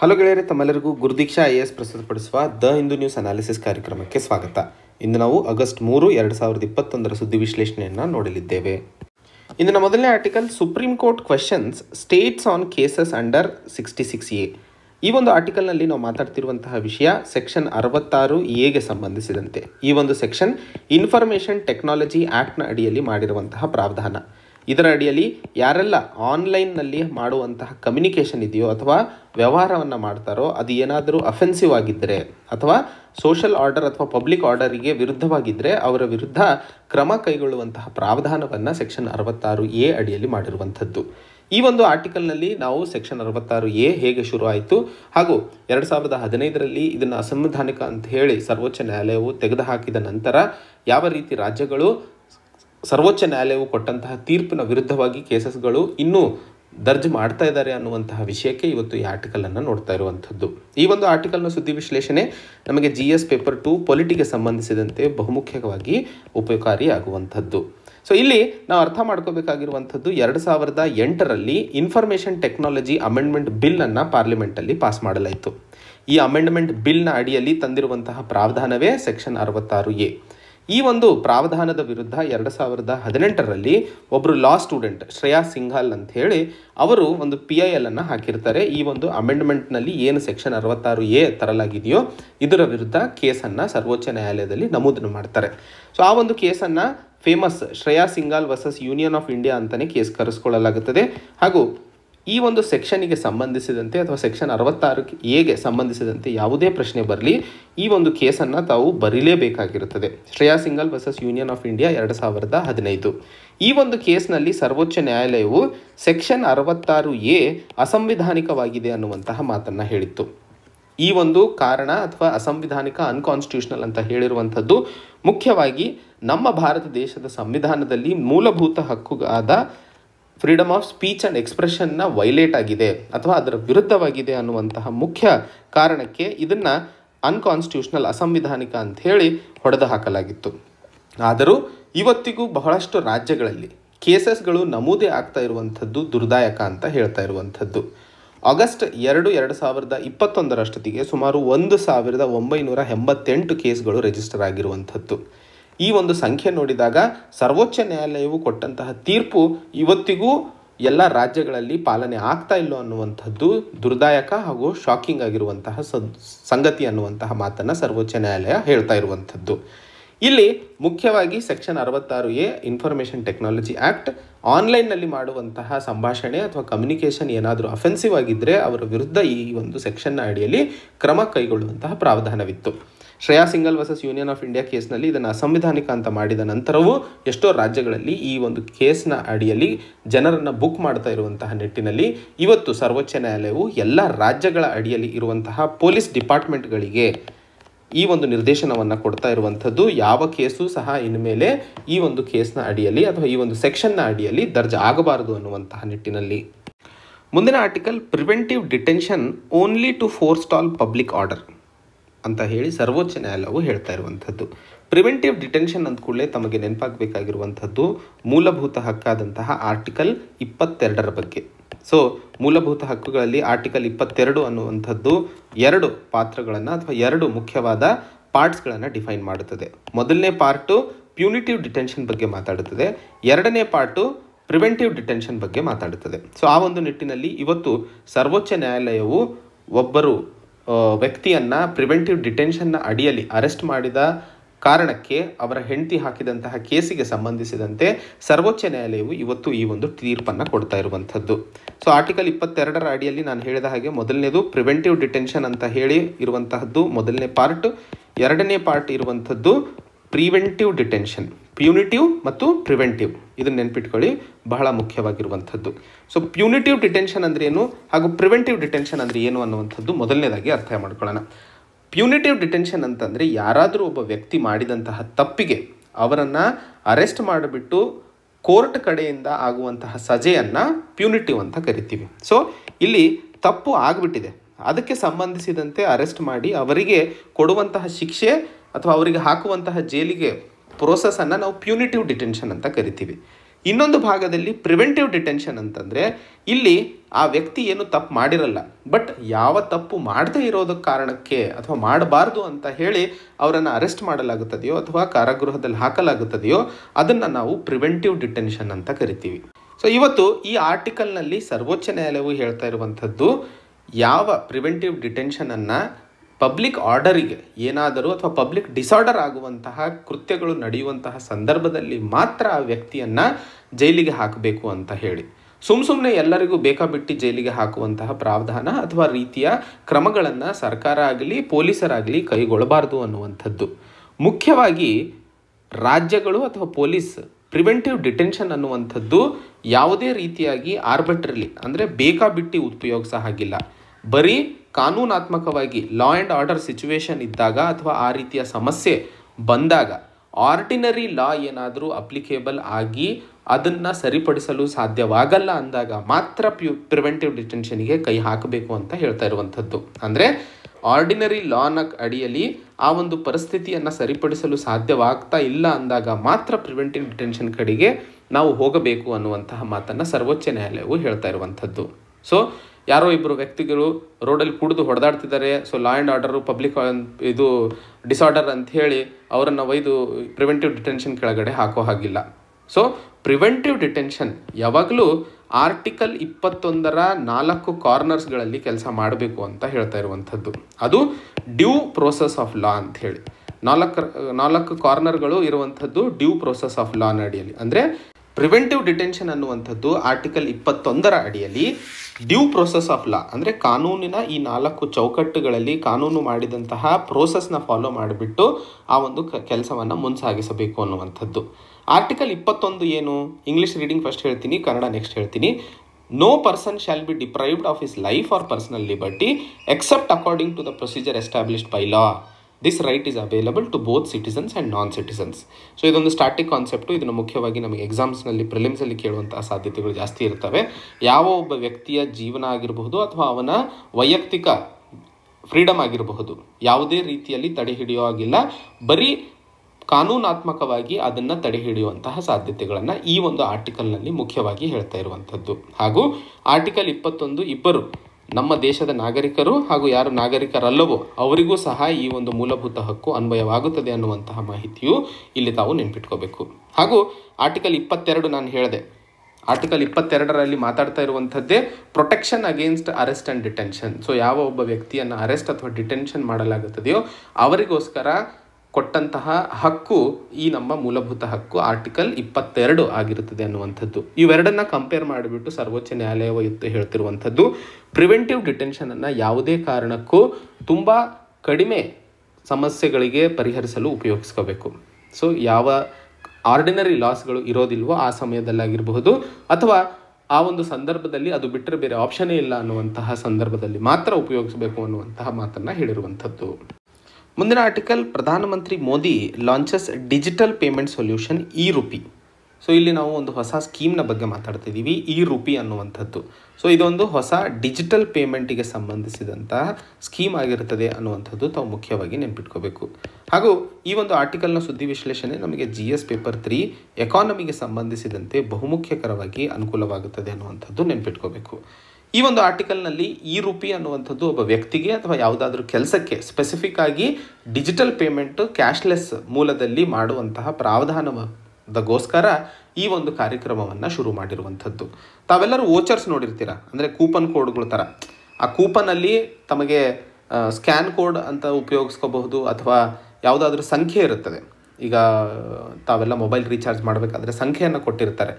hello ಗೆಳೆಯರೆ ತಮ್ಮೆಲ್ಲರಿಗೂ Gurudeeksha I A S ಪ್ರಸ್ತುತಪಡಿಸುವ ದ ಹಿಂದೂ ನ್ಯೂಸ್ ಅನಾಲಿಸಿಸ್ ಕಾರ್ಯಕ್ರಮಕ್ಕೆ ಸ್ವಾಗತ ಇಂದು ನಾವು ಆಗಸ್ಟ್ ಮೂರು ಎರಡು ಸಾವಿರದ ಇಪ್ಪತ್ತೊಂದರ ಸುದ್ದಿ ವಿಶ್ಲೇಷಣೆಯನ್ನು ನೋಡಲಿದ್ದೇವೆ ಇಂದಿನ ಮೊದಲನೇ article Supreme Court questions states on cases under sixty six A ಈ ಒಂದು ಆರ್ಟಿಕಲ್ನಲ್ಲಿ ನಾವು ಮಾತಾಡ್ತಿರುವಂತಹ ವಿಷಯ ಸೆಕ್ಷನ್ ಅರವತ್ತಾರು ಎಗೆ ಸಂಬಂಧಿಸಿದಂತೆ ಈ ಒಂದು ಸೆಕ್ಷನ್ ಇನ್ಫಾರ್ಮೇಷನ್ ಟೆಕ್ನಾಲಜಿ ಆ್ಯಕ್ಟ್ನ ಅಡಿಯಲ್ಲಿ ಮಾಡಿರುವಂತಹ ಪ್ರಾವಧಾನ ಇದರ ಅಡಿಯಲ್ಲಿ ಯಾರೆಲ್ಲ ಆನ್ಲೈನ್ನಲ್ಲಿ ಮಾಡುವಂತಹ ಕಮ್ಯುನಿಕೇಷನ್ ಇದೆಯೋ ಅಥವಾ ವ್ಯವಹಾರವನ್ನು ಮಾಡ್ತಾರೋ ಅದು ಏನಾದರೂ ಅಫೆನ್ಸಿವ್ ಆಗಿದ್ದರೆ ಅಥವಾ ಸೋಷಲ್ ಆರ್ಡರ್ ಅಥವಾ ಪಬ್ಲಿಕ್ ಆರ್ಡರಿಗೆ ವಿರುದ್ಧವಾಗಿದ್ದರೆ ಅವರ ವಿರುದ್ಧ ಕ್ರಮ ಕೈಗೊಳ್ಳುವಂತಹ ಪ್ರಾವಧಾನವನ್ನು ಸೆಕ್ಷನ್ ಅರವತ್ತಾರು ಎ ಅಡಿಯಲ್ಲಿ ಮಾಡಿರುವಂಥದ್ದು ಈ ಒಂದು ಆರ್ಟಿಕಲ್ನಲ್ಲಿ ನಾವು ಸೆಕ್ಷನ್ ಅರವತ್ತಾರು ಎ ಹೇಗೆ ಶುರು ಆಯಿತು ಹಾಗೂ ಎರಡು ಸಾವಿರದ ಹದಿನೈದರಲ್ಲಿ ಇದನ್ನು ಅಸಂವಿಧಾನಿಕ ಅಂತ ಹೇಳಿ ಸರ್ವೋಚ್ಚ ನ್ಯಾಯಾಲಯವು ತೆಗೆದುಹಾಕಿದ ನಂತರ ಯಾವ ರೀತಿ ರಾಜ್ಯಗಳು ಸರ್ವೋಚ್ಚ ನ್ಯಾಯಾಲಯವು ಕೊಟ್ಟಂತಹ ತೀರ್ಪಿನ ವಿರುದ್ಧವಾಗಿ ಕೇಸಸ್ಗಳು ಇನ್ನೂ ದರ್ಜ್ ಮಾಡ್ತಾ ಇದ್ದಾರೆ ಅನ್ನುವಂತಹ ವಿಷಯಕ್ಕೆ ಇವತ್ತು ಈ ಆರ್ಟಿಕಲನ್ನು ನೋಡ್ತಾ ಇರುವಂಥದ್ದು ಈ ಒಂದು ಆರ್ಟಿಕಲ್ನ ಸುದ್ದಿ ವಿಶ್ಲೇಷಣೆ ನಮಗೆ ಜಿ ಎಸ್ ಪೇಪರ್ ಟು ಪೊಲಿಟಿಗೆ ಸಂಬಂಧಿಸಿದಂತೆ ಬಹುಮುಖ್ಯವಾಗಿ ಉಪಕಾರಿಯಾಗುವಂಥದ್ದು ಸೊ ಇಲ್ಲಿ ನಾವು ಅರ್ಥ ಮಾಡ್ಕೋಬೇಕಾಗಿರುವಂಥದ್ದು ಎರಡು ಸಾವಿರದ ಎಂಟರಲ್ಲಿ ಇನ್ಫಾರ್ಮೇಷನ್ ಟೆಕ್ನಾಲಜಿ ಅಮೆಂಡ್ಮೆಂಟ್ ಬಿಲ್ಲನ್ನು ಪಾರ್ಲಿಮೆಂಟಲ್ಲಿ ಪಾಸ್ ಮಾಡಲಾಯಿತು ಈ ಅಮೆಂಡ್ಮೆಂಟ್ ಬಿಲ್ನ ಅಡಿಯಲ್ಲಿ ತಂದಿರುವಂತಹ ಪ್ರಾವಧಾನವೇ ಸೆಕ್ಷನ್ ಅರವತ್ತಾರು ಎ ಈ ಒಂದು ಪ್ರಾವಧಾನದ ವಿರುದ್ಧ ಎರಡು ಸಾವಿರದ ಹದಿನೆಂಟರಲ್ಲಿ ಒಬ್ಬರು ಲಾ ಸ್ಟೂಡೆಂಟ್ ಶ್ರೇಯಾ ಸಿಂಘಾಲ್ ಅಂತ ಹೇಳಿ ಅವರು ಒಂದು ಪಿ ಐ ಅನ್ನು ಹಾಕಿರ್ತಾರೆ ಈ ಒಂದು ಅಮೆಂಡ್ಮೆಂಟ್ನಲ್ಲಿ ಏನು ಸೆಕ್ಷನ್ ಅರವತ್ತಾರು ಎ ತರಲಾಗಿದೆಯೋ ಇದರ ವಿರುದ್ಧ ಕೇಸನ್ನು ಸರ್ವೋಚ್ಚ ನ್ಯಾಯಾಲಯದಲ್ಲಿ ನಮೂದನ್ನು ಮಾಡ್ತಾರೆ ಸೊ ಆ ಒಂದು ಕೇಸನ್ನು famous Shreya Singhal versus union of India ಅಂತಲೇ ಕೇಸ್ ಕರೆಸ್ಕೊಳ್ಳಲಾಗುತ್ತದೆ ಹಾಗೂ ಈ ಒಂದು ಸೆಕ್ಷನಿಗೆ ಸಂಬಂಧಿಸಿದಂತೆ ಅಥವಾ ಸೆಕ್ಷನ್ ಅರವತ್ತಾರಕ್ಕೆ ಎಗೆ ಸಂಬಂಧಿಸಿದಂತೆ ಯಾವುದೇ ಪ್ರಶ್ನೆ ಬರಲಿ ಈ ಒಂದು ಕೇಸನ್ನು ತಾವು ಬರೀಲೇಬೇಕಾಗಿರುತ್ತದೆ Shreya Singhal versus union of India ಎರಡು ಸಾವಿರದ ಹದಿನೈದು ಈ ಒಂದು ಕೇಸ್ನಲ್ಲಿ ಸರ್ವೋಚ್ಚ ನ್ಯಾಯಾಲಯವು ಸೆಕ್ಷನ್ ಅರವತ್ತಾರು ಎ ಅಸಂವಿಧಾನಿಕವಾಗಿದೆ ಅನ್ನುವಂತಹ ಮಾತನ್ನು ಹೇಳಿತ್ತು ಈ ಒಂದು ಕಾರಣ ಅಥವಾ ಅಸಂವಿಧಾನಿಕ ಅನ್ಕಾನ್ಸ್ಟಿಟ್ಯೂಷನಲ್ ಅಂತ ಹೇಳಿರುವಂಥದ್ದು ಮುಖ್ಯವಾಗಿ ನಮ್ಮ ಭಾರತ ದೇಶದ ಸಂವಿಧಾನದಲ್ಲಿ ಮೂಲಭೂತ ಹಕ್ಕುಗಾದ ಫ್ರೀಡಮ್ ಆಫ್ ಸ್ಪೀಚ್ ಆ್ಯಂಡ್ ಎಕ್ಸ್ಪ್ರೆಷನ್ನ ವೈಲೇಟ್ ಆಗಿದೆ ಅಥವಾ ಅದರ ವಿರುದ್ಧವಾಗಿದೆ ಅನ್ನುವಂತಹ ಮುಖ್ಯ ಕಾರಣಕ್ಕೆ ಇದನ್ನು ಅನ್ಕಾನ್ಸ್ಟಿಟ್ಯೂಷನಲ್ ಅಸಂವಿಧಾನಿಕ ಅಂತ ಹೇಳಿ ಹೊಡೆದು ಹಾಕಲಾಗಿತ್ತು ಆದರೂ ಇವತ್ತಿಗೂ ಬಹಳಷ್ಟು ರಾಜ್ಯಗಳಲ್ಲಿ ಕೇಸಸ್ಗಳು ನಮೂದೆ ಆಗ್ತಾ ಇರುವಂಥದ್ದು ದುರ್ದಾಯಕ ಅಂತ ಹೇಳ್ತಾ ಇರುವಂಥದ್ದು ಆಗಸ್ಟ್ ಎರಡು ಎರಡು ಸಾವಿರದ ಇಪ್ಪತ್ತೊಂದರಷ್ಟೊತ್ತಿಗೆ ಸುಮಾರು ಒಂದು ಸಾವಿರದ ಒಂಬೈನೂರ ಎಂಬತ್ತೆಂಟು ಕೇಸ್ಗಳು ರಿಜಿಸ್ಟರ್ ಆಗಿರುವಂಥದ್ದು ಈ ಒಂದು ಸಂಖ್ಯೆ ನೋಡಿದಾಗ ಸರ್ವೋಚ್ಚ ನ್ಯಾಯಾಲಯವು ಕೊಟ್ಟಂತಹ ತೀರ್ಪು ಇವತ್ತಿಗೂ ಎಲ್ಲ ರಾಜ್ಯಗಳಲ್ಲಿ ಪಾಲನೆ ಆಗ್ತಾ ಇಲ್ಲೋ ಅನ್ನುವಂಥದ್ದು ದುರ್ದಾಯಕ ಹಾಗೂ ಶಾಕಿಂಗ್ ಆಗಿರುವಂತಹ ಸಂಗತಿ ಅನ್ನುವಂತಹ ಮಾತನ್ನು ಸರ್ವೋಚ್ಚ ನ್ಯಾಯಾಲಯ ಹೇಳ್ತಾ ಇರುವಂಥದ್ದು ಇಲ್ಲಿ ಮುಖ್ಯವಾಗಿ ಸೆಕ್ಷನ್ ಅರವತ್ತಾರು ಎ ಇನ್ಫಾರ್ಮೇಷನ್ ಟೆಕ್ನಾಲಜಿ ಆ್ಯಕ್ಟ್ ಆನ್ಲೈನ್ನಲ್ಲಿ ಮಾಡುವಂತಹ ಸಂಭಾಷಣೆ ಅಥವಾ ಕಮ್ಯುನಿಕೇಷನ್ ಏನಾದರೂ ಅಫೆನ್ಸಿವ್ ಆಗಿದ್ದರೆ ಅವರ ವಿರುದ್ಧ ಈ ಒಂದು ಸೆಕ್ಷನ್ನ ಅಡಿಯಲ್ಲಿ ಕ್ರಮ ಕೈಗೊಳ್ಳುವಂತಹ ಪ್ರಾವಧಾನವಿತ್ತು Shreya Singhal versus union of India ಕೇಸ್ನಲ್ಲಿ ಇದನ್ನು ಅಸಂವಿಧಾನಿಕ ಅಂತ ಮಾಡಿದ ನಂತರವೂ ಎಷ್ಟೋ ರಾಜ್ಯಗಳಲ್ಲಿ ಈ ಒಂದು ಕೇಸ್ನ ಅಡಿಯಲ್ಲಿ ಜನರನ್ನು ಬುಕ್ ಮಾಡ್ತಾ ಇರುವಂತಹ ನಿಟ್ಟಿನಲ್ಲಿ ಇವತ್ತು ಸರ್ವೋಚ್ಚ ನ್ಯಾಯಾಲಯವು ಎಲ್ಲ ರಾಜ್ಯಗಳ ಅಡಿಯಲ್ಲಿ ಇರುವಂತಹ ಪೊಲೀಸ್ ಡಿಪಾರ್ಟ್ಮೆಂಟ್ಗಳಿಗೆ ಈ ಒಂದು ನಿರ್ದೇಶನವನ್ನು ಕೊಡ್ತಾ ಇರುವಂಥದ್ದು ಯಾವ ಕೇಸು ಸಹ ಇನ್ಮೇಲೆ ಈ ಒಂದು ಕೇಸ್ನ ಅಡಿಯಲ್ಲಿ ಅಥವಾ ಈ ಒಂದು ಸೆಕ್ಷನ್ನ ಅಡಿಯಲ್ಲಿ ದರ್ಜೆ ಆಗಬಾರದು ಅನ್ನುವಂತಹ ನಿಟ್ಟಿನಲ್ಲಿ ಮುಂದಿನ article preventive detention only to forestall public order ಅಂತ ಹೇಳಿ ಸರ್ವೋಚ್ಚ ನ್ಯಾಯಾಲಯವು ಹೇಳ್ತಾ ಇರುವಂಥದ್ದು ಪ್ರಿವೆಂಟಿವ್ ಡಿಟೆನ್ಷನ್ ಅಂದ ಕೂಡಲೇ ತಮಗೆ ನೆನಪಾಗಬೇಕಾಗಿರುವಂಥದ್ದು ಮೂಲಭೂತ ಹಕ್ಕಾದಂತಹ ಆರ್ಟಿಕಲ್ ಇಪ್ಪತ್ತೆರಡರ ಬಗ್ಗೆ ಸೊ ಮೂಲಭೂತ ಹಕ್ಕುಗಳಲ್ಲಿ ಆರ್ಟಿಕಲ್ ಇಪ್ಪತ್ತೆರಡು ಅನ್ನುವಂಥದ್ದು ಎರಡು ಪಾತ್ರಗಳನ್ನು ಅಥವಾ ಎರಡು ಮುಖ್ಯವಾದ ಪಾರ್ಟ್ಸ್ಗಳನ್ನು ಡಿಫೈನ್ ಮಾಡುತ್ತದೆ ಮೊದಲನೇ ಪಾರ್ಟು ಪ್ಯೂನಿಟಿವ್ ಡಿಟೆನ್ಷನ್ ಬಗ್ಗೆ ಮಾತಾಡುತ್ತದೆ ಎರಡನೇ ಪಾರ್ಟು ಪ್ರಿವೆಂಟಿವ್ ಡಿಟೆನ್ಷನ್ ಬಗ್ಗೆ ಮಾತಾಡುತ್ತದೆ ಸೊ ಆ ಒಂದು ನಿಟ್ಟಿನಲ್ಲಿ ಇವತ್ತು ಸರ್ವೋಚ್ಚ ನ್ಯಾಯಾಲಯವು ಒಬ್ಬರು ವ್ಯಕ್ತಿಯನ್ನು ಪ್ರಿವೆಂಟಿವ್ ಡಿಟೆನ್ಷನ್ನ ಅಡಿಯಲ್ಲಿ ಅರೆಸ್ಟ್ ಮಾಡಿದ ಕಾರಣಕ್ಕೆ ಅವರ ಹೆಂಡತಿ ಹಾಕಿದಂತಹ ಕೇಸಿಗೆ ಸಂಬಂಧಿಸಿದಂತೆ ಸರ್ವೋಚ್ಚ ನ್ಯಾಯಾಲಯವು ಇವತ್ತು ಈ ಒಂದು ತೀರ್ಪನ್ನು ಕೊಡ್ತಾ ಇರುವಂಥದ್ದು ಸೊ ಆರ್ಟಿಕಲ್ ಇಪ್ಪತ್ತೆರಡರ ಅಡಿಯಲ್ಲಿ ನಾನು ಹೇಳಿದ ಹಾಗೆ ಮೊದಲನೇದು ಪ್ರಿವೆಂಟಿವ್ ಡಿಟೆನ್ಷನ್ ಅಂತ ಹೇಳಿ ಇರುವಂತಹದ್ದು ಮೊದಲನೇ ಪಾರ್ಟ್ ಎರಡನೇ ಪಾರ್ಟ್ ಇರುವಂಥದ್ದು ಪ್ರಿವೆಂಟಿವ್ ಡಿಟೆನ್ಷನ್ ಪ್ಯೂನಿಟಿವ್ ಮತ್ತು ಪ್ರಿವೆಂಟಿವ್ ಇದನ್ನ ನೆನ್ಪಿಟ್ಕೊಳ್ಳಿ ಬಹಳ ಮುಖ್ಯವಾಗಿರುವಂಥದ್ದು ಸೊ ಪ್ಯೂನಿಟಿವ್ ಡಿಟೆನ್ಷನ್ ಅಂದರೆ ಏನು ಹಾಗೂ ಪ್ರಿವೆಂಟಿವ್ ಡಿಟೆನ್ಷನ್ ಅಂದರೆ ಏನು ಅನ್ನುವಂಥದ್ದು ಮೊದಲನೇದಾಗಿ ಅರ್ಥ ಮಾಡ್ಕೊಳ್ಳೋಣ ಪ್ಯೂನಿಟಿವ್ ಡಿಟೆನ್ಷನ್ ಅಂತಂದರೆ ಯಾರಾದರೂ ಒಬ್ಬ ವ್ಯಕ್ತಿ ಮಾಡಿದಂತಹ ತಪ್ಪಿಗೆ ಅವರನ್ನು ಅರೆಸ್ಟ್ ಮಾಡಿಬಿಟ್ಟು ಕೋರ್ಟ್ ಕಡೆಯಿಂದ ಆಗುವಂತಹ ಸಜೆಯನ್ನು ಪ್ಯೂನಿಟಿವ್ ಅಂತ ಕರಿತೀವಿ ಸೊ ಇಲ್ಲಿ ತಪ್ಪು ಆಗಿಬಿಟ್ಟಿದೆ ಅದಕ್ಕೆ ಸಂಬಂಧಿಸಿದಂತೆ ಅರೆಸ್ಟ್ ಮಾಡಿ ಅವರಿಗೆ ಕೊಡುವಂತಹ ಶಿಕ್ಷೆ ಅಥವಾ ಅವರಿಗೆ ಹಾಕುವಂತಹ ಜೈಲಿಗೆ ಪ್ರೋಸೆಸನ್ನು ನಾವು ಪ್ಯೂನಿಟಿವ್ ಡಿಟೆನ್ಷನ್ ಅಂತ ಕರಿತೀವಿ ಇನ್ನೊಂದು ಭಾಗದಲ್ಲಿ ಪ್ರಿವೆಂಟಿವ್ ಡಿಟೆನ್ಷನ್ ಅಂತಂದರೆ ಇಲ್ಲಿ ಆ ವ್ಯಕ್ತಿ ಏನು ತಪ್ಪು ಮಾಡಿರಲ್ಲ ಬಟ್ ಯಾವ ತಪ್ಪು ಮಾಡದೇ ಇರೋದಕ್ಕೆ ಕಾರಣಕ್ಕೆ ಅಥವಾ ಮಾಡಬಾರ್ದು ಅಂತ ಹೇಳಿ ಅವರನ್ನು ಅರೆಸ್ಟ್ ಮಾಡಲಾಗುತ್ತದೆಯೋ ಅಥವಾ ಕಾರಾಗೃಹದಲ್ಲಿ ಹಾಕಲಾಗುತ್ತದೆಯೋ ಅದನ್ನು ನಾವು ಪ್ರಿವೆಂಟಿವ್ ಡಿಟೆನ್ಷನ್ ಅಂತ ಕರಿತೀವಿ ಸೊ ಇವತ್ತು ಈ ಆರ್ಟಿಕಲ್ನಲ್ಲಿ ಸರ್ವೋಚ್ಚ ನ್ಯಾಯಾಲಯವು ಹೇಳ್ತಾ ಇರುವಂಥದ್ದು ಯಾವ ಪ್ರಿವೆಂಟಿವ್ ಡಿಟೆನ್ಷನನ್ನು ಪಬ್ಲಿಕ್ ಆರ್ಡರಿಗೆ ಏನಾದರೂ ಅಥವಾ ಪಬ್ಲಿಕ್ ಡಿಸಾರ್ಡರ್ ಆಗುವಂತಹ ಕೃತ್ಯಗಳು ನಡೆಯುವಂತಹ ಸಂದರ್ಭದಲ್ಲಿ ಮಾತ್ರ ಆ ವ್ಯಕ್ತಿಯನ್ನು ಜೈಲಿಗೆ ಹಾಕಬೇಕು ಅಂತ ಹೇಳಿ ಸುಮ್ಮ ಸುಮ್ಮನೆ ಎಲ್ಲರಿಗೂ ಬೇಕಾಬಿಟ್ಟಿ ಜೈಲಿಗೆ ಹಾಕುವಂತಹ ಪ್ರಾವಧಾನ ಅಥವಾ ರೀತಿಯ ಕ್ರಮಗಳನ್ನು ಸರ್ಕಾರ ಆಗಲಿ ಪೊಲೀಸರಾಗಲಿ ಕೈಗೊಳ್ಳಬಾರದು ಅನ್ನುವಂಥದ್ದು ಮುಖ್ಯವಾಗಿ ರಾಜ್ಯಗಳು ಅಥವಾ ಪೊಲೀಸ್ ಪ್ರಿವೆಂಟಿವ್ ಡಿಟೆನ್ಷನ್ ಅನ್ನುವಂಥದ್ದು ಯಾವುದೇ ರೀತಿಯಾಗಿ ಆರ್ಬಿಟ್ರಲಿ ಅಂದರೆ ಬೇಕಾಬಿಟ್ಟಿ ಉಪಯೋಗಿಸ ಹಾಗಿಲ್ಲ ಬರೀ ಕಾನೂನಾತ್ಮಕವಾಗಿ ಲಾ ಆ್ಯಂಡ್ ಆರ್ಡರ್ ಸಿಚುವೇಶನ್ ಇದ್ದಾಗ ಅಥವಾ ಆ ರೀತಿಯ ಸಮಸ್ಯೆ ಬಂದಾಗ ಆರ್ಡಿನರಿ ಲಾ ಏನಾದರೂ ಅಪ್ಲಿಕೇಬಲ್ ಆಗಿ ಅದನ್ನು ಸರಿಪಡಿಸಲು ಸಾಧ್ಯವಾಗಲ್ಲ ಅಂದಾಗ ಮಾತ್ರ ಪ್ಯು ಪ್ರಿವೆಂಟಿವ್ ಡಿಟೆನ್ಷನ್ಗೆ ಕೈ ಹಾಕಬೇಕು ಅಂತ ಹೇಳ್ತಾ ಇರುವಂಥದ್ದು ಅಂದರೆ ಆರ್ಡಿನರಿ ಲಾನ ಅಡಿಯಲ್ಲಿ ಆ ಒಂದು ಪರಿಸ್ಥಿತಿಯನ್ನು ಸರಿಪಡಿಸಲು ಸಾಧ್ಯವಾಗ್ತಾ ಇಲ್ಲ ಅಂದಾಗ ಮಾತ್ರ ಪ್ರಿವೆಂಟಿವ್ ಡಿಟೆನ್ಷನ್ ಕಡೆಗೆ ನಾವು ಹೋಗಬೇಕು ಅನ್ನುವಂತಹ ಮಾತನ್ನು ಸರ್ವೋಚ್ಚ ನ್ಯಾಯಾಲಯವು ಹೇಳ್ತಾ ಇರುವಂಥದ್ದು ಸೊ ಯಾರೋ ಇಬ್ಬರು ವ್ಯಕ್ತಿಗಳು ರೋಡಲ್ಲಿ ಕುಡಿದು ಹೊಡೆದಾಡ್ತಿದ್ದಾರೆ so law and order public ಇದು ಡಿಸಾರ್ಡರ್ ಅಂತ ಹೇಳಿ ಅವರನ್ನು ಒಯ್ದು ಪ್ರಿವೆಂಟಿವ್ ಡಿಟೆನ್ಷನ್ ಕೆಳಗಡೆ ಹಾಕೋ ಹಾಗಿಲ್ಲ ಸೊ ಪ್ರಿವೆಂಟಿವ್ ಡಿಟೆನ್ಷನ್ ಯಾವಾಗಲೂ ಆರ್ಟಿಕಲ್ ಇಪ್ಪತ್ತೊಂದರ ನಾಲ್ಕು ಕಾರ್ನರ್ಸ್ಗಳಲ್ಲಿ ಕೆಲಸ ಮಾಡಬೇಕು ಅಂತ ಹೇಳ್ತಾ ಇರುವಂಥದ್ದು ಅದು ಡ್ಯೂ ಪ್ರೋಸೆಸ್ ಆಫ್ ಲಾ ಅಂತ ಹೇಳಿ ನಾಲ್ಕು ನಾಲ್ಕು ಕಾರ್ನರ್ಗಳು ಇರುವಂಥದ್ದು ಡ್ಯೂ ಪ್ರೋಸೆಸ್ ಆಫ್ ಲಾ ಅಡಿಯಲ್ಲಿ ಅಂದರೆ ಪ್ರಿವೆಂಟಿವ್ ಡಿಟೆನ್ಷನ್ ಅನ್ನುವಂಥದ್ದು ಆರ್ಟಿಕಲ್ ಇಪ್ಪತ್ತೊಂದರ ಅಡಿಯಲ್ಲಿ ಡ್ಯೂ ಪ್ರೊಸೆಸ್ ಆಫ್ ಲಾ ಅಂದರೆ ಕಾನೂನಿನ ಈ ನಾಲ್ಕು ಚೌಕಟ್ಟುಗಳಲ್ಲಿ ಕಾನೂನು ಮಾಡಿದಂತಹ ಪ್ರೋಸೆಸ್ನ ಫಾಲೋ ಮಾಡಿಬಿಟ್ಟು ಆ ಒಂದು ಕೆಲಸವನ್ನು ಮುನ್ಸಾಗಿಸಬೇಕು ಅನ್ನುವಂಥದ್ದು ಆರ್ಟಿಕಲ್ ಇಪ್ಪತ್ತೊಂದು ಏನು ಇಂಗ್ಲೀಷ್ ರೀಡಿಂಗ್ ಫಸ್ಟ್ ಹೇಳ್ತೀನಿ ಕನ್ನಡ ನೆಕ್ಸ್ಟ್ ಹೇಳ್ತೀನಿ no person shall be deprived of his life or personal liberty except according to the procedure established by law this right is available to both citizens and non citizens so ಇದೊಂದು static concept ಇದನ್ನು ಮುಖ್ಯವಾಗಿ ನಮಗೆ ಎಕ್ಸಾಮ್ಸ್ನಲ್ಲಿ ಪ್ರಿಲಿಮ್ಸಲ್ಲಿ ಕೇಳುವಂತಹ ಸಾಧ್ಯತೆಗಳು ಜಾಸ್ತಿ ಇರ್ತವೆ ಯಾವ ಒಬ್ಬ ವ್ಯಕ್ತಿಯ ಜೀವನ ಆಗಿರಬಹುದು ಅಥವಾ ಅವನ ವೈಯಕ್ತಿಕ ಫ್ರೀಡಮ್ ಆಗಿರಬಹುದು ಯಾವುದೇ ರೀತಿಯಲ್ಲಿ ತಡೆ ಹಿಡಿಯೋ ಆಗಿಲ್ಲ ಬರೀ ಕಾನೂನಾತ್ಮಕವಾಗಿ ಅದನ್ನು ತಡೆ ಹಿಡಿಯುವಂತಹ ಸಾಧ್ಯತೆಗಳನ್ನು ಈ ಒಂದು ಆರ್ಟಿಕಲ್ನಲ್ಲಿ ಮುಖ್ಯವಾಗಿ ಹೇಳ್ತಾ ಇರುವಂಥದ್ದು ಹಾಗೂ ಆರ್ಟಿಕಲ್ ಇಪ್ಪತ್ತೊಂದು ಇಬ್ಬರು ನಮ್ಮ ದೇಶದ ನಾಗರಿಕರು ಹಾಗೂ ಯಾರು ನಾಗರಿಕರಲ್ಲವೋ ಅವರಿಗೂ ಸಹ ಈ ಒಂದು ಮೂಲಭೂತ ಹಕ್ಕು ಅನ್ವಯವಾಗುತ್ತದೆ ಅನ್ನುವಂತಹ ಮಾಹಿತಿಯು ಇಲ್ಲಿ ತಾವು ನೆನ್ಪಿಟ್ಕೋಬೇಕು ಹಾಗೂ ಆರ್ಟಿಕಲ್ ಇಪ್ಪತ್ತೆರಡು ನಾನು ಹೇಳಿದೆ ಆರ್ಟಿಕಲ್ ಇಪ್ಪತ್ತೆರಡರಲ್ಲಿ ಮಾತಾಡ್ತಾ ಇರುವಂಥದ್ದೇ protection against arrest and detention so ಯಾವ ಒಬ್ಬ ವ್ಯಕ್ತಿಯನ್ನು ಅರೆಸ್ಟ್ ಅಥವಾ ಡಿಟೆನ್ಷನ್ ಮಾಡಲಾಗುತ್ತದೆಯೋ ಅವರಿಗೋಸ್ಕರ ಕೊಟ್ಟಂತಹ ಹಕ್ಕು ಈ ನಮ್ಮ ಮೂಲಭೂತ ಹಕ್ಕು ಆರ್ಟಿಕಲ್ ಇಪ್ಪತ್ತೆರಡು ಆಗಿರುತ್ತದೆ ಅನ್ನುವಂಥದ್ದು ಇವೆರಡನ್ನ ಕಂಪೇರ್ ಮಾಡಿಬಿಟ್ಟು ಸರ್ವೋಚ್ಚ ನ್ಯಾಯಾಲಯವ ಇತ್ತು ಹೇಳ್ತಿರುವಂಥದ್ದು ಪ್ರಿವೆಂಟಿವ್ ಡಿಟೆನ್ಷನನ್ನು ಯಾವುದೇ ಕಾರಣಕ್ಕೂ ತುಂಬ ಕಡಿಮೆ ಸಮಸ್ಯೆಗಳಿಗೆ ಪರಿಹರಿಸಲು ಉಪಯೋಗಿಸ್ಕೋಬೇಕು ಸೊ ಯಾವ ಆರ್ಡಿನರಿ ಲಾಸ್ಗಳು ಇರೋದಿಲ್ವೋ ಆ ಸಮಯದಲ್ಲಾಗಿರಬಹುದು ಅಥವಾ ಆ ಒಂದು ಸಂದರ್ಭದಲ್ಲಿ ಅದು ಬಿಟ್ಟರೆ ಬೇರೆ ಆಪ್ಷನೇ ಇಲ್ಲ ಅನ್ನುವಂತಹ ಸಂದರ್ಭದಲ್ಲಿ ಮಾತ್ರ ಉಪಯೋಗಿಸಬೇಕು ಅನ್ನುವಂತಹ ಮಾತನ್ನು ಹೇಳಿರುವಂಥದ್ದು ಮುಂದಿನ ಆರ್ಟಿಕಲ್ ಪ್ರಧಾನಮಂತ್ರಿ Modi launches digital payment solution e RUPI so ಇಲ್ಲಿ ನಾವು ಒಂದು ಹೊಸ ಸ್ಕೀಮ್ನ ಬಗ್ಗೆ ಮಾತಾಡ್ತಿದ್ದೀವಿ ಇ ರುಪಿ ಅನ್ನುವಂಥದ್ದು ಸೊ ಇದೊಂದು ಹೊಸ ಡಿಜಿಟಲ್ ಪೇಮೆಂಟಿಗೆ ಸಂಬಂಧಿಸಿದಂತಹ ಸ್ಕೀಮ್ ಆಗಿರುತ್ತದೆ ಅನ್ನುವಂಥದ್ದು ತಾವು ಮುಖ್ಯವಾಗಿ ನೆನ್ಪಿಟ್ಕೋಬೇಕು ಹಾಗೂ ಈ ಒಂದು ಆರ್ಟಿಕಲ್ನ ಸುದ್ದಿ ವಿಶ್ಲೇಷಣೆ ನಮಗೆ ಜಿ ಎಸ್ ಪೇಪರ್ ತ್ರೀ ಎಕಾನಮಿಗೆ ಸಂಬಂಧಿಸಿದಂತೆ ಬಹುಮುಖ್ಯಕರವಾಗಿ ಅನುಕೂಲವಾಗುತ್ತದೆ ಅನ್ನುವಂಥದ್ದು ನೆನ್ಪಿಟ್ಕೋಬೇಕು ಈ ಒಂದು ಆರ್ಟಿಕಲ್ನಲ್ಲಿ ಈ ರೂಪಿ ಅನ್ನುವಂಥದ್ದು ಒಬ್ಬ ವ್ಯಕ್ತಿಗೆ ಅಥವಾ ಯಾವುದಾದ್ರೂ ಕೆಲಸಕ್ಕೆ ಸ್ಪೆಸಿಫಿಕ್ ಆಗಿ ಡಿಜಿಟಲ್ ಪೇಮೆಂಟ್ ಕ್ಯಾಶ್ಲೆಸ್ ಮೂಲದಲ್ಲಿ ಮಾಡುವಂತಹ ಪ್ರಾವಧಾನದಗೋಸ್ಕರ ಈ ಒಂದು ಕಾರ್ಯಕ್ರಮವನ್ನು ಶುರು ಮಾಡಿರುವಂಥದ್ದು ತಾವೆಲ್ಲರೂ ಓಚರ್ಸ್ ನೋಡಿರ್ತೀರ ಅಂದರೆ ಕೂಪನ್ ಕೋಡ್ಗಳ ಥರ ಆ ಕೂಪನಲ್ಲಿ ತಮಗೆ ಸ್ಕ್ಯಾನ್ ಕೋಡ್ ಅಂತ ಉಪಯೋಗಿಸ್ಕೋಬಹುದು ಅಥವಾ ಯಾವುದಾದ್ರೂ ಸಂಖ್ಯೆ ಇರುತ್ತದೆ ಈಗ ತಾವೆಲ್ಲ ಮೊಬೈಲ್ ರೀಚಾರ್ಜ್ ಮಾಡಬೇಕಾದ್ರೆ ಸಂಖ್ಯೆಯನ್ನು ಕೊಟ್ಟಿರ್ತಾರೆ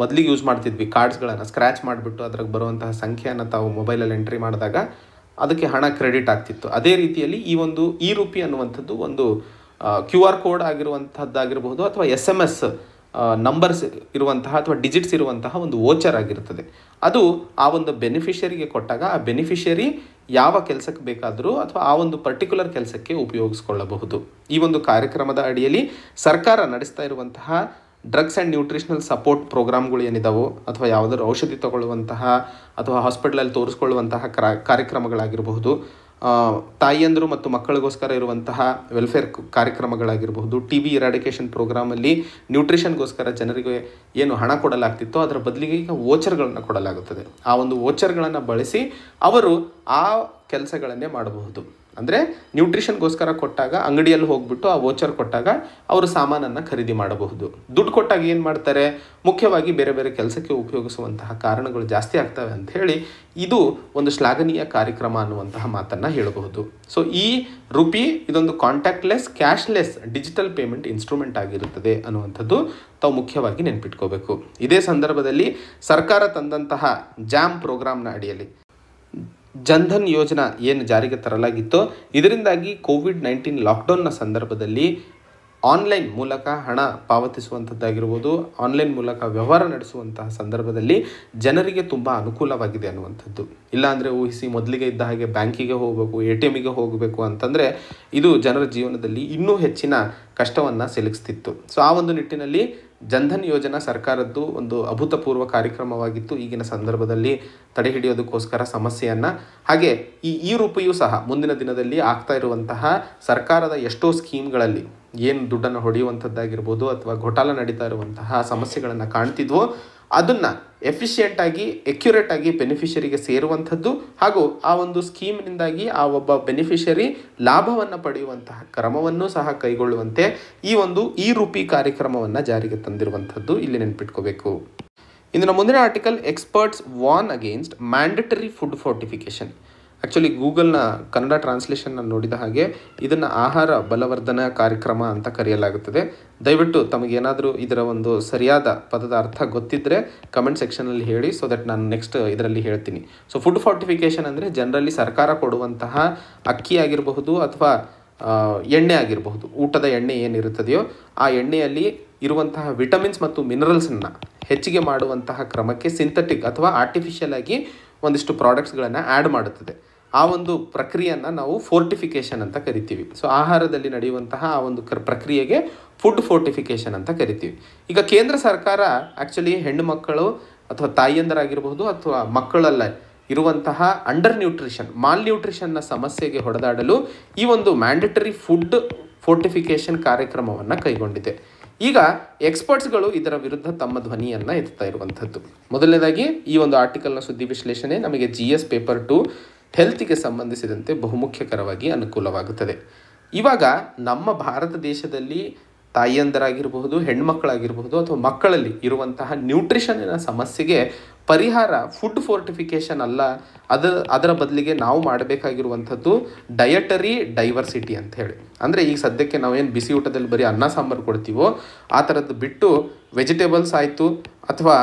ಮೊದಲಿಗೆ ಯೂಸ್ ಮಾಡ್ತಿದ್ವಿ ಕಾರ್ಡ್ಸ್ಗಳನ್ನು ಸ್ಕ್ರ್ಯಾಚ್ ಮಾಡಿಬಿಟ್ಟು ಅದ್ರಾಗ ಬರುವಂತಹ ಸಂಖ್ಯೆಯನ್ನು ತಾವು ಮೊಬೈಲಲ್ಲಿ ಎಂಟ್ರಿ ಮಾಡಿದಾಗ ಅದಕ್ಕೆ ಹಣ ಕ್ರೆಡಿಟ್ ಆಗ್ತಿತ್ತು ಅದೇ ರೀತಿಯಲ್ಲಿ ಈ ಒಂದು ಇ ರೂಪಿ ಅನ್ನುವಂಥದ್ದು ಒಂದು ಕ್ಯೂ ಆರ್ ಕೋಡ್ ಆಗಿರುವಂಥದ್ದಾಗಿರಬಹುದು ಅಥವಾ ಎಸ್ ಎಮ್ ಎಸ್ ನಂಬರ್ಸ್ ಇರುವಂತಹ ಅಥವಾ ಡಿಜಿಟ್ಸ್ ಇರುವಂತಹ ಒಂದು ವೋಚರ್ ಆಗಿರ್ತದೆ ಅದು ಆ ಒಂದು ಬೆನಿಫಿಷರಿಗೆ ಕೊಟ್ಟಾಗ ಆ ಬೆನಿಫಿಷರಿ ಯಾವ ಕೆಲಸಕ್ಕೆ ಬೇಕಾದರೂ ಅಥವಾ ಆ ಒಂದು ಪರ್ಟಿಕ್ಯುಲರ್ ಕೆಲಸಕ್ಕೆ ಉಪಯೋಗಿಸ್ಕೊಳ್ಳಬಹುದು ಈ ಒಂದು ಕಾರ್ಯಕ್ರಮದ ಅಡಿಯಲ್ಲಿ ಸರ್ಕಾರ ನಡೆಸ್ತಾ ಇರುವಂತಹ ಡ್ರಗ್ಸ್ ಆ್ಯಂಡ್ ನ್ಯೂಟ್ರಿಷನಲ್ ಸಪೋರ್ಟ್ ಪ್ರೋಗ್ರಾಮ್ಗಳು ಏನಿದಾವೋ ಅಥವಾ ಯಾವುದಾದ್ರು ಔಷಧಿ ತಗೊಳ್ಳುವಂತಹ ಅಥವಾ ಹಾಸ್ಪಿಟ್ಲಲ್ಲಿ ತೋರಿಸ್ಕೊಳ್ಳುವಂತಹ ಕ್ರಾ ಕಾರ್ಯಕ್ರಮಗಳಾಗಿರಬಹುದು ತಾಯಿಯಂದರು ಮತ್ತು ಮಕ್ಕಳಿಗೋಸ್ಕರ ಇರುವಂತಹ ವೆಲ್ಫೇರ್ ಕಾರ್ಯಕ್ರಮಗಳಾಗಿರಬಹುದು ಟಿ ವಿ ಇರಾಡಿಕೇಷನ್ ಪ್ರೋಗ್ರಾಮಲ್ಲಿ ನ್ಯೂಟ್ರಿಷನ್ಗೋಸ್ಕರ ಜನರಿಗೆ ಏನು ಹಣ ಕೊಡಲಾಗ್ತಿತ್ತೋ ಅದರ ಬದಲಿಗೆ ಈಗ ವೋಚರ್ಗಳನ್ನು ಕೊಡಲಾಗುತ್ತದೆ ಆ ಒಂದು ವೋಚರ್ಗಳನ್ನು ಬಳಸಿ ಅವರು ಆ ಕೆಲಸಗಳನ್ನೇ ಮಾಡಬಹುದು ಅಂದರೆ ನ್ಯೂಟ್ರಿಷನ್ಗೋಸ್ಕರ ಕೊಟ್ಟಾಗ ಅಂಗಡಿಯಲ್ಲಿ ಹೋಗ್ಬಿಟ್ಟು ಆ ವೋಚರ್ ಕೊಟ್ಟಾಗ ಅವರು ಸಾಮಾನನ್ನು ಖರೀದಿ ಮಾಡಬಹುದು ದುಡ್ಡು ಕೊಟ್ಟಾಗ ಏನು ಮಾಡ್ತಾರೆ ಮುಖ್ಯವಾಗಿ ಬೇರೆ ಬೇರೆ ಕೆಲಸಕ್ಕೆ ಉಪಯೋಗಿಸುವಂತಹ ಕಾರಣಗಳು ಜಾಸ್ತಿ ಆಗ್ತವೆ ಅಂತ ಹೇಳಿ ಇದು ಒಂದು ಶ್ಲಾಘನೀಯ ಕಾರ್ಯಕ್ರಮ ಅನ್ನುವಂತಹ ಮಾತನ್ನು ಹೇಳಬಹುದು ಸೊ ಈ ರುಪಿ ಇದೊಂದು contactless cashless digital payment instrument ಆಗಿರುತ್ತದೆ ಅನ್ನುವಂಥದ್ದು ತಾವು ಮುಖ್ಯವಾಗಿ ನೆನ್ಪಿಟ್ಕೋಬೇಕು ಇದೇ ಸಂದರ್ಭದಲ್ಲಿ ಸರ್ಕಾರ ತಂದಂತಹ ಜಾಮ್ ಪ್ರೋಗ್ರಾಮ್ನ ಅಡಿಯಲ್ಲಿ ಜನ್ಧನ್ ಯೋಜನಾ ಏನು ಜಾರಿಗೆ ತರಲಾಗಿತ್ತು ಇದರಿಂದಾಗಿ ಕೋವಿಡ್ ನೈನ್ಟೀನ್ ಲಾಕ್ಡೌನ್ನ ಸಂದರ್ಭದಲ್ಲಿ ಆನ್ಲೈನ್ ಮೂಲಕ ಹಣ ಪಾವತಿಸುವಂಥದ್ದಾಗಿರ್ಬೋದು ಆನ್ಲೈನ್ ಮೂಲಕ ವ್ಯವಹಾರ ನಡೆಸುವಂತಹ ಸಂದರ್ಭದಲ್ಲಿ ಜನರಿಗೆ ತುಂಬ ಅನುಕೂಲವಾಗಿದೆ ಅನ್ನುವಂಥದ್ದು ಇಲ್ಲಾಂದರೆ ಊಹಿಸಿ ಮೊದಲಿಗೆ ಇದ್ದ ಹಾಗೆ ಬ್ಯಾಂಕಿಗೆ ಹೋಗಬೇಕು ಎ ಟಿ ಎಮ್ಗೆ ಹೋಗಬೇಕು ಅಂತಂದರೆ ಇದು ಜನರ ಜೀವನದಲ್ಲಿ ಇನ್ನೂ ಹೆಚ್ಚಿನ ಕಷ್ಟವನ್ನು ಸಿಲುಕಿಸ್ತಿತ್ತು ಸೊ ಆ ಒಂದು ನಿಟ್ಟಿನಲ್ಲಿ ಜನ್ಧನ್ ಯೋಜನಾ ಸರ್ಕಾರದ್ದು ಒಂದು ಅಭೂತಪೂರ್ವ ಕಾರ್ಯಕ್ರಮವಾಗಿತ್ತು ಈಗಿನ ಸಂದರ್ಭದಲ್ಲಿ ತಡೆ ಹಿಡಿಯೋದಕ್ಕೋಸ್ಕರ ಸಮಸ್ಯೆಯನ್ನು ಹಾಗೆ ಈ ಈ ರೂಪಿಯೂ ಸಹ ಮುಂದಿನ ದಿನದಲ್ಲಿ ಆಗ್ತಾ ಇರುವಂತಹ ಸರ್ಕಾರದ ಎಷ್ಟೋ ಸ್ಕೀಮ್ಗಳಲ್ಲಿ ಏನು ದುಡ್ಡನ್ನು ಹೊಡೆಯುವಂಥದ್ದಾಗಿರ್ಬೋದು ಅಥವಾ ಘೋಟಾಲ ನಡೀತಾ ಇರುವಂತಹ ಸಮಸ್ಯೆಗಳನ್ನು ಕಾಣ್ತಿದ್ವೋ ಅದನ್ನು ಎಫಿಷಿಯೆಂಟಾಗಿ ಆಗಿ ಬೆನಿಫಿಷರಿಗೆ ಸೇರುವಂಥದ್ದು ಹಾಗೂ ಆ ಒಂದು ಸ್ಕೀಮ್ನಿಂದಾಗಿ ಆ ಒಬ್ಬ ಬೆನಿಫಿಷರಿ ಲಾಭವನ್ನು ಪಡೆಯುವಂತಹ ಕ್ರಮವನ್ನು ಸಹ ಕೈಗೊಳ್ಳುವಂತೆ ಈ ಒಂದು ಈ ರೂಪಿ ಕಾರ್ಯಕ್ರಮವನ್ನು ಜಾರಿಗೆ ತಂದಿರುವಂಥದ್ದು ಇಲ್ಲಿ ನೆನ್ಪಿಟ್ಕೋಬೇಕು ಇಂದಿನ ಮುಂದಿನ article experts warn against mandatory food fortification actually ಗೂಗಲ್ನ ಕನ್ನಡ ಟ್ರಾನ್ಸ್ಲೇಷನ್ನ ನೋಡಿದ ಹಾಗೆ ಇದನ್ನು ಆಹಾರ ಬಲವರ್ಧನ ಕಾರ್ಯಕ್ರಮ ಅಂತ ಕರೆಯಲಾಗುತ್ತದೆ ದಯವಿಟ್ಟು ತಮಗೇನಾದರೂ ಇದರ ಒಂದು ಸರಿಯಾದ ಪದದ ಅರ್ಥ ಗೊತ್ತಿದ್ದರೆ ಕಮೆಂಟ್ ಸೆಕ್ಷನಲ್ಲಿ ಹೇಳಿ ಸೊ ದಟ್ ನಾನು ನೆಕ್ಸ್ಟ್ ಇದರಲ್ಲಿ ಹೇಳ್ತೀನಿ ಸೊ ಫುಡ್ ಫಾರ್ಟಿಫಿಕೇಷನ್ ಅಂದರೆ ಜನರಲ್ಲಿ ಸರ್ಕಾರ ಕೊಡುವಂತಹ ಅಕ್ಕಿ ಆಗಿರಬಹುದು ಅಥವಾ ಎಣ್ಣೆ ಆಗಿರಬಹುದು ಊಟದ ಎಣ್ಣೆ ಏನಿರುತ್ತದೆಯೋ ಆ ಎಣ್ಣೆಯಲ್ಲಿ ಇರುವಂತಹ ವಿಟಮಿನ್ಸ್ ಮತ್ತು ಮಿನರಲ್ಸನ್ನು ಹೆಚ್ಚಿಗೆ ಮಾಡುವಂತಹ ಕ್ರಮಕ್ಕೆ ಸಿಂಥೆಟಿಕ್ ಅಥವಾ ಆರ್ಟಿಫಿಷಿಯಲ್ ಆಗಿ ಒಂದಿಷ್ಟು ಪ್ರಾಡಕ್ಟ್ಸ್ಗಳನ್ನು ಆ್ಯಡ್ ಮಾಡುತ್ತದೆ ಆ ಒಂದು ಪ್ರಕ್ರಿಯೆಯನ್ನು ನಾವು ಫೋರ್ಟಿಫಿಕೇಷನ್ ಅಂತ ಕರಿತೀವಿ ಸೊ ಆಹಾರದಲ್ಲಿ ನಡೆಯುವಂತಹ ಆ ಒಂದು ಪ್ರಕ್ರಿಯೆಗೆ ಫುಡ್ ಫೋರ್ಟಿಫಿಕೇಷನ್ ಅಂತ ಕರಿತೀವಿ ಈಗ ಕೇಂದ್ರ ಸರ್ಕಾರ ಆ್ಯಕ್ಚುಲಿ ಹೆಣ್ಣು ಮಕ್ಕಳು ಅಥವಾ ತಾಯಿಯಂದರಾಗಿರಬಹುದು ಅಥವಾ ಮಕ್ಕಳಲ್ಲ ಇರುವಂತಹ ಅಂಡರ್ ನ್ಯೂಟ್ರಿಷನ್ ಮಾಲ್ ನ್ಯೂಟ್ರಿಷನ್ನ ಸಮಸ್ಯೆಗೆ ಹೊಡೆದಾಡಲು ಈ ಒಂದು ಮ್ಯಾಂಡಟರಿ ಫುಡ್ ಫೋರ್ಟಿಫಿಕೇಷನ್ ಕಾರ್ಯಕ್ರಮವನ್ನು ಕೈಗೊಂಡಿದೆ ಈಗ ಎಕ್ಸ್ಪರ್ಟ್ಸ್ಗಳು ಇದರ ವಿರುದ್ಧ ತಮ್ಮ ಧ್ವನಿಯನ್ನು ಎತ್ತಾ ಇರುವಂಥದ್ದು ಮೊದಲನೇದಾಗಿ ಈ ಒಂದು ಆರ್ಟಿಕಲ್ನ ಸುದ್ದಿ ವಿಶ್ಲೇಷಣೆ ನಮಗೆ ಜಿ ಎಸ್ ಪೇಪರ್ ಟು ಹೆಲ್ತಿಗೆ ಸಂಬಂಧಿಸಿದಂತೆ ಬಹುಮುಖ್ಯಕರವಾಗಿ ಅನುಕೂಲವಾಗುತ್ತದೆ ಇವಾಗ ನಮ್ಮ ಭಾರತ ದೇಶದಲ್ಲಿ ತಾಯಿಯಂದರಾಗಿರಬಹುದು ಹೆಣ್ಮಕ್ಕಳಾಗಿರಬಹುದು ಅಥವಾ ಮಕ್ಕಳಲ್ಲಿ ಇರುವಂತಹ ನ್ಯೂಟ್ರಿಷನ್ನಿನ ಸಮಸ್ಯೆಗೆ ಪರಿಹಾರ ಫುಡ್ ಫೋರ್ಟಿಫಿಕೇಷನ್ ಅಲ್ಲ ಅದರ ಅದರ ಬದಲಿಗೆ ನಾವು ಮಾಡಬೇಕಾಗಿರುವಂಥದ್ದು ಡಯಟರಿ ಡೈವರ್ಸಿಟಿ ಅಂತ ಹೇಳಿ ಅಂದರೆ ಈಗ ಸದ್ಯಕ್ಕೆ ನಾವೇನು ಬಿಸಿ ಊಟದಲ್ಲಿ ಬರೀ ಅನ್ನ ಸಾಂಬಾರು ಕೊಡ್ತೀವೋ ಆ ಥರದ್ದು ಬಿಟ್ಟು ವೆಜಿಟೇಬಲ್ಸ್ ಆಯಿತು ಅಥವಾ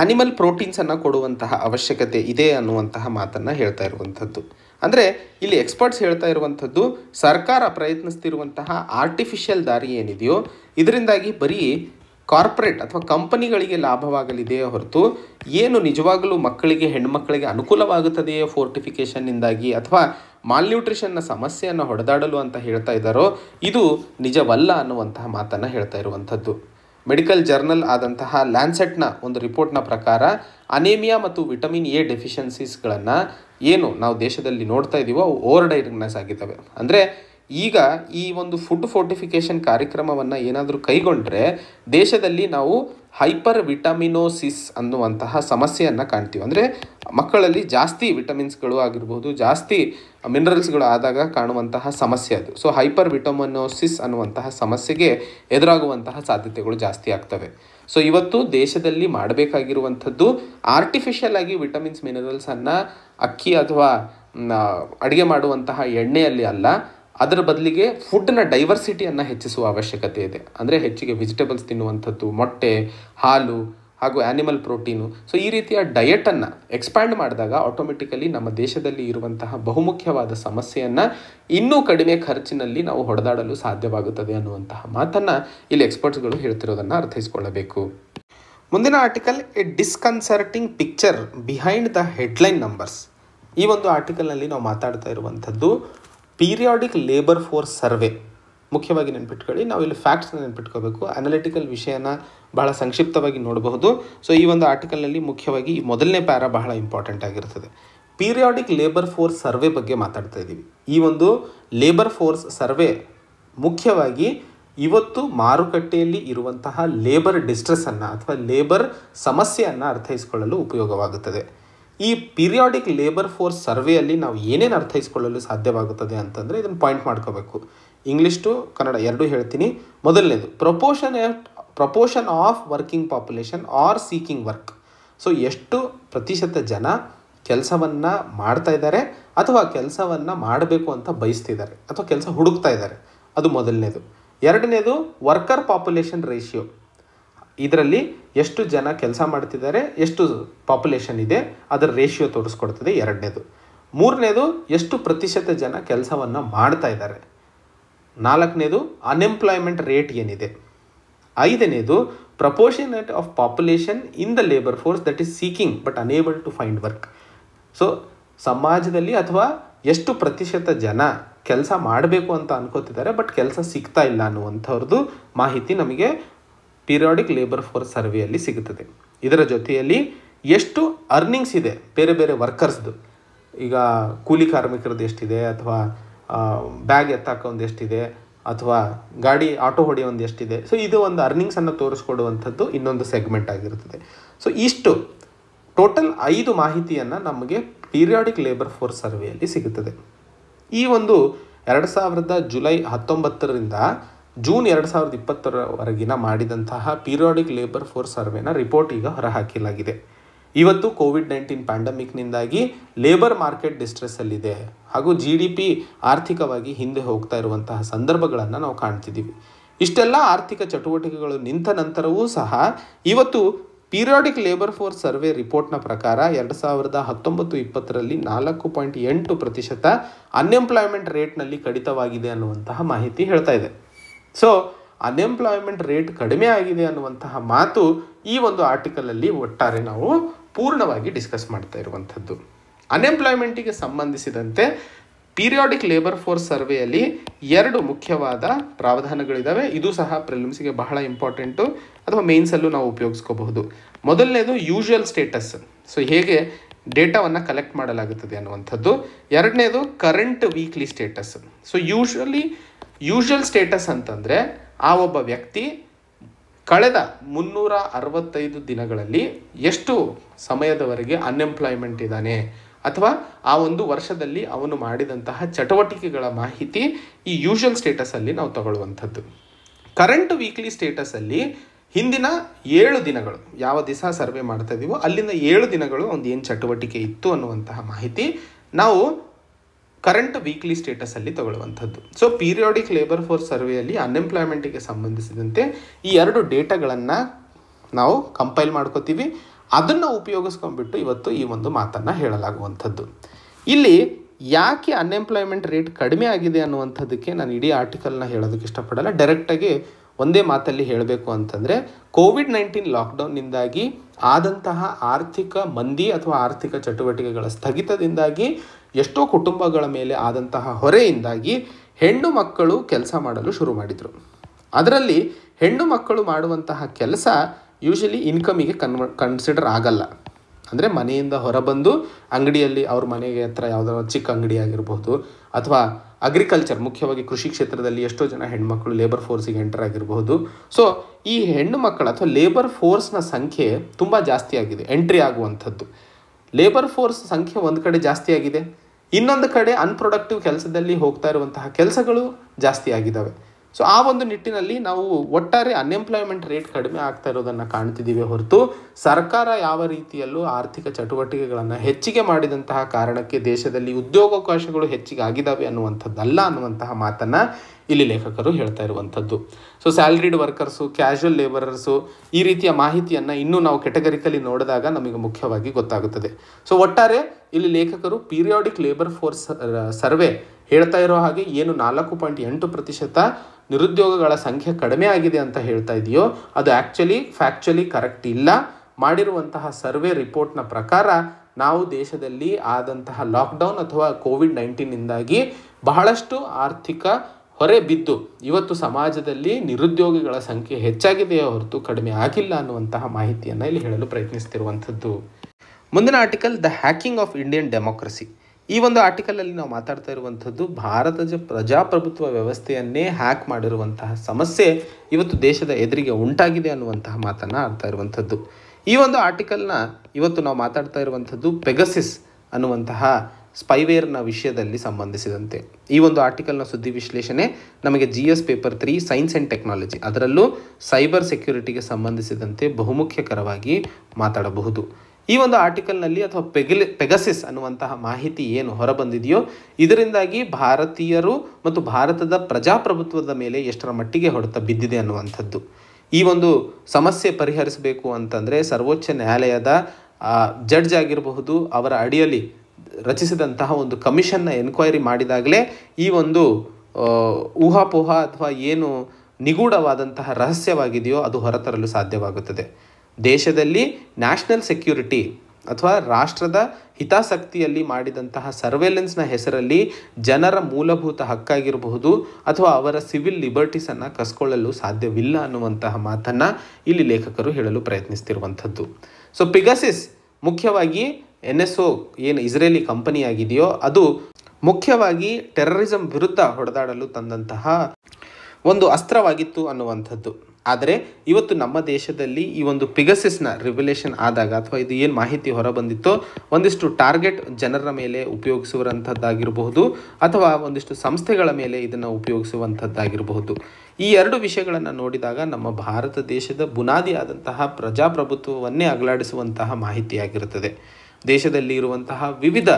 ಆನಿಮಲ್ ಪ್ರೋಟೀನ್ಸನ್ನು ಕೊಡುವಂತಹ ಅವಶ್ಯಕತೆ ಇದೆ ಅನ್ನುವಂತಹ ಮಾತನ್ನು ಹೇಳ್ತಾ ಇರುವಂಥದ್ದು ಅಂದರೆ ಇಲ್ಲಿ ಎಕ್ಸ್ಪರ್ಟ್ಸ್ ಹೇಳ್ತಾ ಇರುವಂಥದ್ದು ಸರ್ಕಾರ ಪ್ರಯತ್ನಿಸ್ತಿರುವಂತಹ ಆರ್ಟಿಫಿಷಿಯಲ್ ದಾರಿ ಏನಿದೆಯೋ ಇದರಿಂದಾಗಿ ಬರೀ ಕಾರ್ಪೊರೇಟ್ ಅಥವಾ ಕಂಪನಿಗಳಿಗೆ ಲಾಭವಾಗಲಿದೆಯೋ ಹೊರತು ಏನು ನಿಜವಾಗಲೂ ಮಕ್ಕಳಿಗೆ ಹೆಣ್ಮಕ್ಕಳಿಗೆ ಅನುಕೂಲವಾಗುತ್ತದೆಯೇ ಫೋರ್ಟಿಫಿಕೇಷನ್ನಿಂದಾಗಿ ಅಥವಾ ಮಾಲ್ನ್ಯೂಟ್ರಿಷನ್ನ ಸಮಸ್ಯೆಯನ್ನು ಹೊಡೆದಾಡಲು ಅಂತ ಹೇಳ್ತಾ ಇದ್ದಾರೋ ಇದು ನಿಜವಲ್ಲ ಅನ್ನುವಂತಹ ಮಾತನ್ನು ಹೇಳ್ತಾ ಇರುವಂಥದ್ದು ಮೆಡಿಕಲ್ ಜರ್ನಲ್ ಆದಂತಹ ಲ್ಯಾನ್ಸೆಟ್ನ ಒಂದು ರಿಪೋರ್ಟ್ನ ಪ್ರಕಾರ ಅನೇಮಿಯಾ ಮತ್ತು ವಿಟಮಿನ್ ಎ ಡೆಫಿಷಿಯನ್ಸೀಸ್ಗಳನ್ನು ಏನು ನಾವು ದೇಶದಲ್ಲಿ ನೋಡ್ತಾ ಇದ್ದೀವೋ ಓವರ್ ಡೈಗ್ನಸ್ ಆಗಿದ್ದಾವೆ ಅಂದರೆ ಈಗ ಈ ಒಂದು ಫುಡ್ ಫೋರ್ಟಿಫಿಕೇಷನ್ ಕಾರ್ಯಕ್ರಮವನ್ನು ಏನಾದರೂ ಕೈಗೊಂಡ್ರೆ ದೇಶದಲ್ಲಿ ನಾವು ಹೈಪರ್ ವಿಟಮಿನೋಸಿಸ್ ಅನ್ನುವಂತಹ ಸಮಸ್ಯೆಯನ್ನು ಕಾಣ್ತೀವಿ ಅಂದರೆ ಮಕ್ಕಳಲ್ಲಿ ಜಾಸ್ತಿ ವಿಟಮಿನ್ಸ್ಗಳು ಆಗಿರ್ಬೋದು ಜಾಸ್ತಿ ಮಿನರಲ್ಸ್ಗಳು ಆದಾಗ ಕಾಣುವಂತಹ ಸಮಸ್ಯೆ ಅದು ಸೊ ಹೈಪರ್ ವಿಟಮಿನೋಸಿಸ್ ಅನ್ನುವಂತಹ ಸಮಸ್ಯೆಗೆ ಎದುರಾಗುವಂತಹ ಸಾಧ್ಯತೆಗಳು ಜಾಸ್ತಿ ಆಗ್ತವೆ ಸೊ ಇವತ್ತು ದೇಶದಲ್ಲಿ ಮಾಡಬೇಕಾಗಿರುವಂಥದ್ದು ಆರ್ಟಿಫಿಷಿಯಲ್ ಆಗಿ ವಿಟಮಿನ್ಸ್ ಮಿನರಲ್ಸನ್ನು ಅಕ್ಕಿ ಅಥವಾ ಅಡುಗೆ ಮಾಡುವಂತಹ ಎಣ್ಣೆಯಲ್ಲಿ ಅಲ್ಲ ಅದರ ಬದಲಿಗೆ ಫುಡ್ನ ಡೈವರ್ಸಿಟಿಯನ್ನು ಹೆಚ್ಚಿಸುವ ಅವಶ್ಯಕತೆ ಇದೆ ಅಂದರೆ ಹೆಚ್ಚಿಗೆ ವೆಜಿಟೇಬಲ್ಸ್ ತಿನ್ನುವಂಥದ್ದು ಮೊಟ್ಟೆ ಹಾಲು ಹಾಗೂ ಆ್ಯನಿಮಲ್ ಪ್ರೋಟೀನು ಸೊ ಈ ರೀತಿಯ ಡಯೆಟನ್ನು ಎಕ್ಸ್ಪ್ಯಾಂಡ್ ಮಾಡಿದಾಗ ಆಟೋಮೆಟಿಕಲಿ ನಮ್ಮ ದೇಶದಲ್ಲಿ ಇರುವಂತಹ ಬಹುಮುಖ್ಯವಾದ ಸಮಸ್ಯೆಯನ್ನು ಇನ್ನೂ ಕಡಿಮೆ ಖರ್ಚಿನಲ್ಲಿ ನಾವು ಹೊಡೆದಾಡಲು ಸಾಧ್ಯವಾಗುತ್ತದೆ ಅನ್ನುವಂತಹ ಮಾತನ್ನು ಇಲ್ಲಿ ಎಕ್ಸ್ಪರ್ಟ್ಸ್ಗಳು ಹೇಳ್ತಿರೋದನ್ನು ಅರ್ಥೈಸ್ಕೊಳ್ಳಬೇಕು ಮುಂದಿನ article a disconcerting picture behind the headline numbers ಈ ಒಂದು ಆರ್ಟಿಕಲ್ನಲ್ಲಿ ನಾವು ಮಾತಾಡ್ತಾ ಇರುವಂಥದ್ದು ಪೀರಿಯಾಡಿಕ್ ಲೇಬರ್ ಫೋರ್ಸ್ ಸರ್ವೆ ಮುಖ್ಯವಾಗಿ ನೆನ್ಪಿಟ್ಕೊಳ್ಳಿ ನಾವು ಇಲ್ಲಿ ಫ್ಯಾಕ್ಟ್ಸ್ನ ನೆನ್ಪಿಟ್ಕೋಬೇಕು ಅನಾಲಿಟಿಕಲ್ ವಿಷಯನ ಬಹಳ ಸಂಕ್ಷಿಪ್ತವಾಗಿ ನೋಡಬಹುದು ಸೊ ಈ ಒಂದು ಆರ್ಟಿಕಲ್ನಲ್ಲಿ ಮುಖ್ಯವಾಗಿ ಈ ಮೊದಲನೇ ಪ್ಯಾರ ಬಹಳ ಇಂಪಾರ್ಟೆಂಟ್ ಆಗಿರ್ತದೆ ಪೀರಿಯಾಡಿಕ್ ಲೇಬರ್ ಫೋರ್ಸ್ ಸರ್ವೆ ಬಗ್ಗೆ ಮಾತಾಡ್ತಾ ಇದ್ದೀವಿ ಈ ಒಂದು ಲೇಬರ್ ಫೋರ್ಸ್ ಸರ್ವೆ ಮುಖ್ಯವಾಗಿ ಇವತ್ತು ಮಾರುಕಟ್ಟೆಯಲ್ಲಿ ಇರುವಂತಹ ಲೇಬರ್ ಡಿಸ್ಟ್ರೆಸ್ಸನ್ನು ಅಥವಾ ಲೇಬರ್ ಸಮಸ್ಯೆಯನ್ನು ಅರ್ಥೈಸಿಕೊಳ್ಳಲು ಉಪಯೋಗವಾಗುತ್ತದೆ ಈ ಪೀರಿಯಾಡಿಕ್ ಲೇಬರ್ ಫೋರ್ಸ್ ಸರ್ವೆಯಲ್ಲಿ ನಾವು ಏನೇನು ಅರ್ಥೈಸ್ಕೊಳ್ಳಲು ಸಾಧ್ಯವಾಗುತ್ತದೆ ಅಂತಂದರೆ ಇದನ್ನು ಪಾಯಿಂಟ್ ಮಾಡ್ಕೋಬೇಕು ಇಂಗ್ಲೀಷ್ ಟು ಕನ್ನಡ ಎರಡೂ ಹೇಳ್ತೀನಿ ಮೊದಲನೇದು proportion proportion of working population or seeking work so ಎಷ್ಟು ಪ್ರತಿಶತ ಜನ ಕೆಲಸವನ್ನು ಮಾಡ್ತಾ ಇದ್ದಾರೆ ಅಥವಾ ಕೆಲಸವನ್ನು ಮಾಡಬೇಕು ಅಂತ ಬಯಸ್ತಿದ್ದಾರೆ ಅಥವಾ ಕೆಲಸ ಹುಡುಕ್ತಾ ಇದ್ದಾರೆ ಅದು ಮೊದಲನೇದು ಎರಡನೇದು ವರ್ಕರ್ ಪಾಪ್ಯುಲೇಷನ್ ರೇಷಿಯೋ ಇದರಲ್ಲಿ ಎಷ್ಟು ಜನ ಕೆಲಸ ಮಾಡ್ತಿದ್ದಾರೆ ಎಷ್ಟು ಪಾಪ್ಯುಲೇಷನ್ ಇದೆ ಅದರ ರೇಷಿಯೋ ತೋರಿಸ್ಕೊಡ್ತದೆ ಎರಡನೇದು ಮೂರನೇದು ಎಷ್ಟು ಪ್ರತಿಶತ ಜನ ಕೆಲಸವನ್ನು ಮಾಡ್ತಾ ಇದ್ದಾರೆ ನಾಲ್ಕನೇದು ಅನ್ಎಂಪ್ಲಾಯ್ಮೆಂಟ್ ರೇಟ್ ಏನಿದೆ ಐದನೇದು proportionate of population in the labour force that is seeking but unable to find work so ಸಮಾಜದಲ್ಲಿ ಅಥವಾ ಎಷ್ಟು ಪ್ರತಿಶತ ಜನ ಕೆಲಸ ಮಾಡಬೇಕು ಅಂತ ಅನ್ಕೋತಿದ್ದಾರೆ ಬಟ್ ಕೆಲಸ ಸಿಗ್ತಾ ಇಲ್ಲ ಅನ್ನುವಂಥವ್ರದ್ದು ಮಾಹಿತಿ ನಮಗೆ ಪೀರಿಯಾಡಿಕ್ ಲೇಬರ್ ಫೋರ್ಸ್ ಸರ್ವೆಯಲ್ಲಿ ಸಿಗುತ್ತದೆ ಇದರ ಜೊತೆಯಲ್ಲಿ ಎಷ್ಟು ಅರ್ನಿಂಗ್ಸ್ ಇದೆ ಬೇರೆ ಬೇರೆ ವರ್ಕರ್ಸ್ದು ಈಗ ಕೂಲಿ ಕಾರ್ಮಿಕರದ್ದು ಎಷ್ಟಿದೆ ಅಥವಾ ಬ್ಯಾಗ್ ಎತ್ತಾಕೊಂದು ಎಷ್ಟಿದೆ ಅಥವಾ ಗಾಡಿ ಆಟೋ ಹೊಡೆಯೊಂದು ಎಷ್ಟಿದೆ ಸೊ ಇದು ಒಂದು ಅರ್ನಿಂಗ್ಸನ್ನು ತೋರಿಸ್ಕೊಡುವಂಥದ್ದು ಇನ್ನೊಂದು ಸೆಗ್ಮೆಂಟ್ ಆಗಿರುತ್ತದೆ ಸೊ ಇಷ್ಟು ಟೋಟಲ್ ಐದು ಮಾಹಿತಿಯನ್ನು ನಮಗೆ ಪೀರಿಯಾಡಿಕ್ ಲೇಬರ್ ಫೋರ್ಸ್ ಸರ್ವೆಯಲ್ಲಿ ಸಿಗುತ್ತದೆ ಈ ಒಂದು ಎರಡು ಸಾವಿರದ ಜುಲೈ ಹತ್ತೊಂಬತ್ತರಿಂದ ಜೂನ್ ಎರಡು ಸಾವಿರದ ಇಪ್ಪತ್ತರವರೆಗಿನ ಮಾಡಿದಂತಹ ಪೀರಿಯಾಡಿಕ್ ಲೇಬರ್ ಫೋರ್ಸ್ ಸರ್ವೆನ ರಿಪೋರ್ಟ್ ಈಗ ಹೊರಹಾಕಲಾಗಿದೆ ಇವತ್ತು ಕೋವಿಡ್ ನೈನ್ಟೀನ್ ಪ್ಯಾಂಡಮಿಕ್ನಿಂದಾಗಿ ಲೇಬರ್ ಮಾರ್ಕೆಟ್ ಡಿಸ್ಟ್ರೆಸ್ಸಲ್ಲಿದೆ ಹಾಗೂ ಜಿ ಡಿ ಪಿ ಆರ್ಥಿಕವಾಗಿ ಹಿಂದೆ ಹೋಗ್ತಾ ಇರುವಂತಹ ಸಂದರ್ಭಗಳನ್ನು ನಾವು ಕಾಣ್ತಿದ್ದೀವಿ ಇಷ್ಟೆಲ್ಲ ಆರ್ಥಿಕ ಚಟುವಟಿಕೆಗಳು ನಿಂತ ನಂತರವೂ ಸಹ ಇವತ್ತು ಪೀರಿಯಾಡಿಕ್ ಲೇಬರ್ ಫೋರ್ಸ್ ಸರ್ವೆ ರಿಪೋರ್ಟ್ನ ಪ್ರಕಾರ ಎರಡು ಸಾವಿರದ ಹತ್ತೊಂಬತ್ತು ಇಪ್ಪತ್ತರಲ್ಲಿ ನಾಲ್ಕು ಪಾಯಿಂಟ್ ಎಂಟು ಪ್ರತಿಶತ ಅನ್ಎಂಪ್ಲಾಯ್ಮೆಂಟ್ ರೇಟ್ನಲ್ಲಿ ಕಡಿತವಾಗಿದೆ ಅನ್ನುವಂತಹ ಮಾಹಿತಿ ಹೇಳ್ತಾ ಇದೆ ಸೊ ಅನ್ಎಂಪ್ಲಾಯ್ಮೆಂಟ್ ರೇಟ್ ಕಡಿಮೆ ಆಗಿದೆ ಅನ್ನುವಂತಹ ಮಾತು ಈ ಒಂದು ಆರ್ಟಿಕಲಲ್ಲಿ ಒಟ್ಟಾರೆ ನಾವು ಪೂರ್ಣವಾಗಿ ಡಿಸ್ಕಸ್ ಮಾಡ್ತಾ ಇರುವಂಥದ್ದು ಅನ್ಎಂಪ್ಲಾಯ್ಮೆಂಟಿಗೆ ಸಂಬಂಧಿಸಿದಂತೆ ಪೀರಿಯಾಡಿಕ್ ಲೇಬರ್ ಫೋರ್ಸ್ ಸರ್ವೆಯಲ್ಲಿ ಎರಡು ಮುಖ್ಯವಾದ ಪ್ರಾವಧಾನಗಳಿದ್ದಾವೆ ಇದು ಸಹ ಪ್ರಿಲಿಮ್ಸ್ಗೆ ಬಹಳ ಇಂಪಾರ್ಟೆಂಟು ಅಥವಾ ಮೇನ್ಸಲ್ಲೂ ನಾವು ಉಪಯೋಗಿಸ್ಕೋಬಹುದು ಮೊದಲನೇದು ಯೂಶುವಲ್ ಸ್ಟೇಟಸ್ ಸೊ ಹೇಗೆ ಡೇಟಾವನ್ನು ಕಲೆಕ್ಟ್ ಮಾಡಲಾಗುತ್ತದೆ ಅನ್ನುವಂಥದ್ದು ಎರಡನೇದು current weekly status so usually usual status ಅಂತಂದರೆ ಆ ಒಬ್ಬ ವ್ಯಕ್ತಿ ಕಳೆದ ಮುನ್ನೂರ ಅರವತ್ತೈದು ದಿನಗಳಲ್ಲಿ ಎಷ್ಟು ಸಮಯದವರೆಗೆ ಅನ್ಎಂಪ್ಲಾಯ್ಮೆಂಟ್ ಇದ್ದಾನೆ ಅಥವಾ ಆ ಒಂದು ವರ್ಷದಲ್ಲಿ ಅವನು ಮಾಡಿದಂತಹ ಚಟುವಟಿಕೆಗಳ ಮಾಹಿತಿ ಈ ಯೂಶ್ವಲ್ ಸ್ಟೇಟಸಲ್ಲಿ ನಾವು ತಗೊಳ್ಳುವಂಥದ್ದು ಕರೆಂಟ್ ವೀಕ್ಲಿ ಸ್ಟೇಟಸಲ್ಲಿ ಹಿಂದಿನ ಏಳು ದಿನಗಳು ಯಾವ ದಿವಸ ಸರ್ವೆ ಮಾಡ್ತಾ ಇದೀವೋ ಅಲ್ಲಿಂದ ಏಳು ದಿನಗಳು ಒಂದು ಏನು ಚಟುವಟಿಕೆ ಇತ್ತು ಅನ್ನುವಂತಹ ಮಾಹಿತಿ ನಾವು ಕರೆಂಟ್ ವೀಕ್ಲಿ ಸ್ಟೇಟಸಲ್ಲಿ ತಗೊಳ್ಳುವಂಥದ್ದು ಸೊ ಪೀರಿಯಾಡಿಕ್ ಲೇಬರ್ ಫೋರ್ಸ್ ಸರ್ವೆಯಲ್ಲಿ ಅನ್ಎಂಪ್ಲಾಯ್ಮೆಂಟಿಗೆ ಸಂಬಂಧಿಸಿದಂತೆ ಈ ಎರಡು ಡೇಟಾಗಳನ್ನು ನಾವು ಕಂಪೈಲ್ ಮಾಡ್ಕೋತೀವಿ ಅದನ್ನು ಉಪಯೋಗಿಸ್ಕೊಂಡ್ಬಿಟ್ಟು ಇವತ್ತು ಈ ಒಂದು ಮಾತನ್ನು ಹೇಳಲಾಗುವಂಥದ್ದು ಇಲ್ಲಿ ಯಾಕೆ ಅನ್ಎಂಪ್ಲಾಯ್ಮೆಂಟ್ ರೇಟ್ ಕಡಿಮೆ ಆಗಿದೆ ಅನ್ನುವಂಥದ್ದಕ್ಕೆ ನಾನು ಇಡೀ ಆರ್ಟಿಕಲ್ನ ಹೇಳೋದಕ್ಕೆ ಇಷ್ಟಪಡಲ್ಲ ಡೈರೆಕ್ಟಾಗಿ ಒಂದೇ ಮಾತಲ್ಲಿ ಹೇಳಬೇಕು ಅಂತಂದರೆ ಕೋವಿಡ್ ನೈನ್ಟೀನ್ ಲಾಕ್ಡೌನ್ನಿಂದಾಗಿ ಆದಂತಹ ಆರ್ಥಿಕ ಮಂದಿ ಅಥವಾ ಆರ್ಥಿಕ ಚಟುವಟಿಕೆಗಳ ಸ್ಥಗಿತದಿಂದಾಗಿ ಎಷ್ಟೋ ಕುಟುಂಬಗಳ ಮೇಲೆ ಆದಂತಹ ಹೊರೆಯಿಂದಾಗಿ ಹೆಣ್ಣು ಮಕ್ಕಳು ಕೆಲಸ ಮಾಡಲು ಶುರು ಮಾಡಿದರು ಅದರಲ್ಲಿ ಹೆಣ್ಣು ಮಕ್ಕಳು ಮಾಡುವಂತಹ ಕೆಲಸ ಯೂಶಲಿ ಇನ್ಕಮಿಗೆ ಕನ್ವ ಕನ್ಸಿಡರ್ ಆಗಲ್ಲ ಅಂದರೆ ಮನೆಯಿಂದ ಹೊರಬಂದು ಅಂಗಡಿಯಲ್ಲಿ ಅವ್ರ ಮನೆಗೆ ಹತ್ರ ಯಾವುದಾದ್ರು ಚಿಕ್ಕ ಅಂಗಡಿ ಆಗಿರ್ಬೋದು ಅಥವಾ ಅಗ್ರಿಕಲ್ಚರ್ ಮುಖ್ಯವಾಗಿ ಕೃಷಿ ಕ್ಷೇತ್ರದಲ್ಲಿ ಎಷ್ಟೋ ಜನ ಹೆಣ್ಮಕ್ಳು ಲೇಬರ್ ಫೋರ್ಸಿಗೆ ಎಂಟರ್ ಆಗಿರಬಹುದು ಸೊ ಈ ಹೆಣ್ಣು ಮಕ್ಕಳು ಅಥವಾ ಲೇಬರ್ ಫೋರ್ಸ್ನ ಸಂಖ್ಯೆ ತುಂಬ ಜಾಸ್ತಿ ಆಗಿದೆ ಎಂಟ್ರಿ ಆಗುವಂಥದ್ದು ಲೇಬರ್ ಫೋರ್ಸ್ ಸಂಖ್ಯೆ ಒಂದು ಕಡೆ ಜಾಸ್ತಿ ಆಗಿದೆ ಇನ್ನೊಂದು ಕಡೆ ಅನ್ಪ್ರೊಡಕ್ಟಿವ್ ಕೆಲಸದಲ್ಲಿ ಹೋಗ್ತಾ ಇರುವಂತಹ ಕೆಲಸಗಳು ಜಾಸ್ತಿ ಆಗಿದ್ದಾವೆ ಸೊ ಆ ಒಂದು ನಿಟ್ಟಿನಲ್ಲಿ ನಾವು ಒಟ್ಟಾರೆ ಅನ್ಎಂಪ್ಲಾಯ್ಮೆಂಟ್ ರೇಟ್ ಕಡಿಮೆ ಆಗ್ತಾ ಇರೋದನ್ನು ಕಾಣ್ತಿದ್ದೀವಿ ಹೊರತು ಸರ್ಕಾರ ಯಾವ ರೀತಿಯಲ್ಲೂ ಆರ್ಥಿಕ ಚಟುವಟಿಕೆಗಳನ್ನು ಹೆಚ್ಚಿಗೆ ಮಾಡಿದಂತಹ ಕಾರಣಕ್ಕೆ ದೇಶದಲ್ಲಿ ಉದ್ಯೋಗಾವಕಾಶಗಳು ಹೆಚ್ಚಿಗೆ ಆಗಿದ್ದಾವೆ ಅನ್ನುವಂಥದ್ದಲ್ಲ ಅನ್ನುವಂತಹ ಮಾತನ್ನು ಇಲ್ಲಿ ಲೇಖಕರು ಹೇಳ್ತಾ ಇರುವಂಥದ್ದು so salaried workers casual labourers ಈ ರೀತಿಯ ಮಾಹಿತಿಯನ್ನು ಇನ್ನೂ ನಾವು ಕೆಟಗರಿಕಲಿ ನೋಡಿದಾಗ ನಮಗೆ ಮುಖ್ಯವಾಗಿ ಗೊತ್ತಾಗುತ್ತದೆ ಸೊ ಒಟ್ಟಾರೆ ಇಲ್ಲಿ ಲೇಖಕರು ಪೀರಿಯಾಡಿಕ್ ಲೇಬರ್ ಫೋರ್ಸ್ ಸರ್ವೆ ಹೇಳ್ತಾ ಇರೋ ಹಾಗೆ ಏನು ನಾಲ್ಕು ಪಾಯಿಂಟ್ ಎಂಟು ಪ್ರತಿಶತ ನಿರುದ್ಯೋಗಗಳ ಸಂಖ್ಯೆ ಕಡಿಮೆ ಆಗಿದೆ ಅಂತ ಹೇಳ್ತಾ ಇದೆಯೋ ಅದು ಆ್ಯಕ್ಚುಲಿ ಫ್ಯಾಕ್ಚುಲಿ ಕರೆಕ್ಟ್ ಇಲ್ಲ ಮಾಡಿರುವಂತಹ ಸರ್ವೆ ರಿಪೋರ್ಟ್ನ ಪ್ರಕಾರ ನಾವು ದೇಶದಲ್ಲಿ ಆದಂತಹ ಲಾಕ್ಡೌನ್ ಅಥವಾ ಕೋವಿಡ್ ನೈನ್ಟೀನಿಂದಾಗಿ ಬಹಳಷ್ಟು ಆರ್ಥಿಕ ಹೊರೆ ಬಿದ್ದು ಇವತ್ತು ಸಮಾಜದಲ್ಲಿ ನಿರುದ್ಯೋಗಿಗಳ ಸಂಖ್ಯೆ ಹೆಚ್ಚಾಗಿದೆಯೋ ಹೊರತು ಕಡಿಮೆ ಆಗಿಲ್ಲ ಅನ್ನುವಂತಹ ಮಾಹಿತಿಯನ್ನು ಇಲ್ಲಿ ಹೇಳಲು ಪ್ರಯತ್ನಿಸ್ತಿರುವಂಥದ್ದು ಮುಂದಿನ article the hacking of Indian democracy ಈ ಒಂದು ಆರ್ಟಿಕಲಲ್ಲಿ ನಾವು ಮಾತಾಡ್ತಾ ಇರುವಂಥದ್ದು ಭಾರತದ ಪ್ರಜಾಪ್ರಭುತ್ವ ವ್ಯವಸ್ಥೆಯನ್ನೇ ಹ್ಯಾಕ್ ಮಾಡಿರುವಂತಹ ಸಮಸ್ಯೆ ಇವತ್ತು ದೇಶದ ಎದುರಿಗೆ ಉಂಟಾಗಿದೆ ಅನ್ನುವಂತಹ ಮಾತನ್ನು ಆಡ್ತಾ ಇರುವಂಥದ್ದು ಈ ಒಂದು ಆರ್ಟಿಕಲ್ನ ಇವತ್ತು ನಾವು ಮಾತಾಡ್ತಾ ಇರುವಂಥದ್ದು ಪೆಗಸಿಸ್ ಅನ್ನುವಂತಹ ಸ್ಪೈವೇರ್ನ ವಿಷಯದಲ್ಲಿ ಸಂಬಂಧಿಸಿದಂತೆ ಈ ಒಂದು ಆರ್ಟಿಕಲ್ನ ಸುದ್ದಿ ವಿಶ್ಲೇಷಣೆ ನಮಗೆ G S paper three science and technology ಅದರಲ್ಲೂ ಸೈಬರ್ ಸೆಕ್ಯುರಿಟಿಗೆ ಸಂಬಂಧಿಸಿದಂತೆ ಬಹುಮುಖ್ಯಕರವಾಗಿ ಮಾತಾಡಬಹುದು ಈ ಒಂದು ಆರ್ಟಿಕಲ್ನಲ್ಲಿ ಅಥವಾ ಪೆಗಿಲ್ ಪೆಗಸಿಸ್ ಅನ್ನುವಂತಹ ಮಾಹಿತಿ ಏನು ಹೊರಬಂದಿದೆಯೋ ಇದರಿಂದಾಗಿ ಭಾರತೀಯರು ಮತ್ತು ಭಾರತದ ಪ್ರಜಾಪ್ರಭುತ್ವದ ಮೇಲೆ ಎಷ್ಟರ ಮಟ್ಟಿಗೆ ಹೊಡೆತ ಬಿದ್ದಿದೆ ಅನ್ನುವಂಥದ್ದು ಈ ಒಂದು ಸಮಸ್ಯೆ ಪರಿಹರಿಸಬೇಕು ಅಂತಂದರೆ ಸರ್ವೋಚ್ಚ ನ್ಯಾಯಾಲಯದ ಜಡ್ಜ್ ಆಗಿರಬಹುದು ಅವರ ಅಡಿಯಲ್ಲಿ ರಚಿಸಿದಂತಹ ಒಂದು ಕಮಿಷನ್ನ ಎನ್ಕ್ವೈರಿ ಮಾಡಿದಾಗಲೇ ಈ ಒಂದು ಊಹಾಪೋಹ ಅಥವಾ ಏನು ನಿಗೂಢವಾದಂತಹ ರಹಸ್ಯವಾಗಿದೆಯೋ ಅದು ಹೊರತರಲು ಸಾಧ್ಯವಾಗುತ್ತದೆ ದೇಶದಲ್ಲಿ ನ್ಯಾಷನಲ್ ಸೆಕ್ಯೂರಿಟಿ ಅಥವಾ ರಾಷ್ಟ್ರದ ಹಿತಾಸಕ್ತಿಯಲ್ಲಿ ಮಾಡಿದಂತಹ ಸರ್ವೆಲೆನ್ಸ್ನ ಹೆಸರಲ್ಲಿ ಜನರ ಮೂಲಭೂತ ಹಕ್ಕಾಗಿರಬಹುದು ಅಥವಾ ಅವರ ಸಿವಿಲ್ ಲಿಬರ್ಟೀಸನ್ನು ಕಸ್ಕೊಳ್ಳಲು ಸಾಧ್ಯವಿಲ್ಲ ಅನ್ನುವಂತಹ ಮಾತನ್ನು ಇಲ್ಲಿ ಲೇಖಕರು ಹೇಳಲು ಪ್ರಯತ್ನಿಸ್ತಿರುವಂಥದ್ದು ಸೊ ಪಿಗಸಿಸ್ ಮುಖ್ಯವಾಗಿ ಎನ್ ಎಸ್ ಒ ಏನು ಇಸ್ರೇಲಿ ಕಂಪನಿಯಾಗಿದೆಯೋ ಅದು ಮುಖ್ಯವಾಗಿ ಟೆರರಿಸಂ ವಿರುದ್ಧ ಹೊಡೆದಾಡಲು ತಂದಂತಹ ಒಂದು ಅಸ್ತ್ರವಾಗಿತ್ತು ಅನ್ನುವಂಥದ್ದು ಆದರೆ ಇವತ್ತು ನಮ್ಮ ದೇಶದಲ್ಲಿ ಈ ಒಂದು ಪಿಗಸಿಸ್ನ ರಿವಲೇಷನ್ ಆದಾಗ ಅಥವಾ ಇದು ಏನು ಮಾಹಿತಿ ಹೊರಬಂದಿತ್ತೋ ಒಂದಿಷ್ಟು ಟಾರ್ಗೆಟ್ ಜನರ ಮೇಲೆ ಉಪಯೋಗಿಸುವಂಥದ್ದಾಗಿರಬಹುದು ಅಥವಾ ಒಂದಿಷ್ಟು ಸಂಸ್ಥೆಗಳ ಮೇಲೆ ಇದನ್ನು ಉಪಯೋಗಿಸುವಂಥದ್ದಾಗಿರಬಹುದು ಈ ಎರಡು ವಿಷಯಗಳನ್ನು ನೋಡಿದಾಗ ನಮ್ಮ ಭಾರತ ದೇಶದ ಬುನಾದಿಯಾದಂತಹ ಪ್ರಜಾಪ್ರಭುತ್ವವನ್ನೇ ಅಗಲಾಡಿಸುವಂತಹ ಮಾಹಿತಿಯಾಗಿರುತ್ತದೆ ದೇಶದಲ್ಲಿ ಇರುವಂತಹ ವಿವಿಧ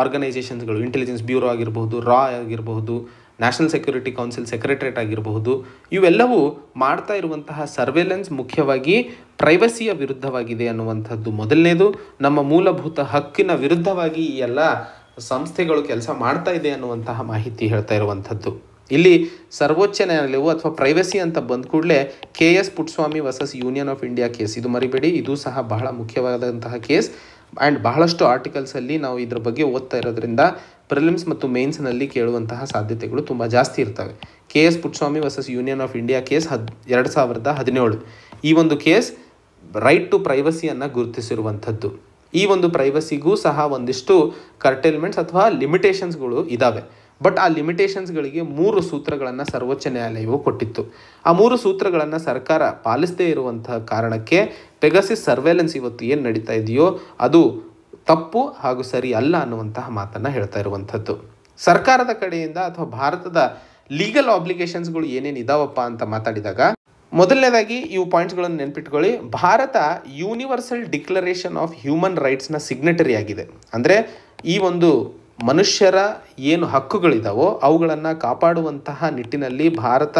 ಆರ್ಗನೈಸೇಷನ್ಸ್ಗಳು ಇಂಟೆಲಿಜೆನ್ಸ್ ಬ್ಯೂರೋ ಆಗಿರಬಹುದು ರಾ ಆಗಿರಬಹುದು ನ್ಯಾಷನಲ್ ಸೆಕ್ಯೂರಿಟಿ ಕೌನ್ಸಿಲ್ ಸೆಕ್ರೆಟರೇಟ್ ಆಗಿರಬಹುದು ಇವೆಲ್ಲವೂ ಮಾಡ್ತಾ ಇರುವಂತಹ ಸರ್ವೆಲೆನ್ಸ್ ಮುಖ್ಯವಾಗಿ ಪ್ರೈವಸಿಯ ವಿರುದ್ಧವಾಗಿದೆ ಅನ್ನುವಂಥದ್ದು ಮೊದಲನೇದು ನಮ್ಮ ಮೂಲಭೂತ ಹಕ್ಕಿನ ವಿರುದ್ಧವಾಗಿ ಈ ಎಲ್ಲ ಸಂಸ್ಥೆಗಳು ಕೆಲಸ ಮಾಡ್ತಾ ಇದೆ ಅನ್ನುವಂತಹ ಮಾಹಿತಿ ಹೇಳ್ತಾ ಇರುವಂಥದ್ದು ಇಲ್ಲಿ ಸರ್ವೋಚ್ಚ ನ್ಯಾಯಾಲಯವು ಅಥವಾ ಪ್ರೈವಸಿ ಅಂತ ಬಂದ ಕೂಡಲೇ K S Puttaswamy versus union of India case ಇದು ಮರಿಬೇಡಿ ಇದು ಸಹ ಬಹಳ ಮುಖ್ಯವಾದಂತಹ ಕೇಸ್ ಆ್ಯಂಡ್ ಬಹಳಷ್ಟು ಆರ್ಟಿಕಲ್ಸಲ್ಲಿ ನಾವು ಇದರ ಬಗ್ಗೆ ಓದ್ತಾ ಇರೋದ್ರಿಂದ ಪ್ರಿಲಿಮ್ಸ್ ಮತ್ತು ಮೇನ್ಸ್ನಲ್ಲಿ ಕೇಳುವಂತಹ ಸಾಧ್ಯತೆಗಳು ತುಂಬ ಜಾಸ್ತಿ ಇರ್ತವೆ K S Puttaswamy versus union of India case ಹದ್ ಎರಡು ಸಾವಿರದ ಹದಿನೇಳು ಈ ಒಂದು ಕೇಸ್ ರೈಟ್ ಟು ಪ್ರೈವಸಿಯನ್ನು ಗುರುತಿಸಿರುವಂಥದ್ದು ಈ ಒಂದು ಪ್ರೈವಸಿಗೂ ಸಹ ಒಂದಿಷ್ಟು ಕರ್ಟೈಲ್ಮೆಂಟ್ಸ್ ಅಥವಾ ಲಿಮಿಟೇಷನ್ಸ್ಗಳು ಇದ್ದಾವೆ ಬಟ್ ಆ ಲಿಮಿಟೇಷನ್ಸ್ಗಳಿಗೆ ಮೂರು ಸೂತ್ರಗಳನ್ನು ಸರ್ವೋಚ್ಚ ನ್ಯಾಯಾಲಯವು ಕೊಟ್ಟಿತ್ತು ಆ ಮೂರು ಸೂತ್ರಗಳನ್ನು ಸರ್ಕಾರ ಪಾಲಿಸದೇ ಇರುವಂತಹ ಕಾರಣಕ್ಕೆ ಪೆಗಸಿಸ್ ಸರ್ವೇಲೆನ್ಸ್ ಇವತ್ತು ಏನು ನಡೀತಾ ಇದೆಯೋ ಅದು ತಪ್ಪು ಹಾಗೂ ಸರಿ ಅಲ್ಲ ಅನ್ನುವಂತಹ ಮಾತನ್ನು ಹೇಳ್ತಾ ಇರುವಂಥದ್ದು ಸರ್ಕಾರದ ಕಡೆಯಿಂದ ಅಥವಾ ಭಾರತದ ಲೀಗಲ್ ಆಬ್ಲಿಗೇಷನ್ಸ್ಗಳು ಏನೇನು ಇದಾವಪ್ಪ ಅಂತ ಮಾತಾಡಿದಾಗ ಮೊದಲನೇದಾಗಿ ಇವು ಪಾಯಿಂಟ್ಸ್ಗಳನ್ನು ನೆನ್ಪಿಟ್ಕೊಳ್ಳಿ Bharat universal declaration of human ರೈಟ್ಸ್ನ ಸಿಗ್ನೆಟರಿ ಆಗಿದೆ ಅಂದರೆ ಈ ಒಂದು ಮನುಷ್ಯರ ಏನು ಹಕ್ಕುಗಳಿದಾವೋ ಅವುಗಳನ್ನು ಕಾಪಾಡುವಂತಹ ನಿಟ್ಟಿನಲ್ಲಿ ಭಾರತ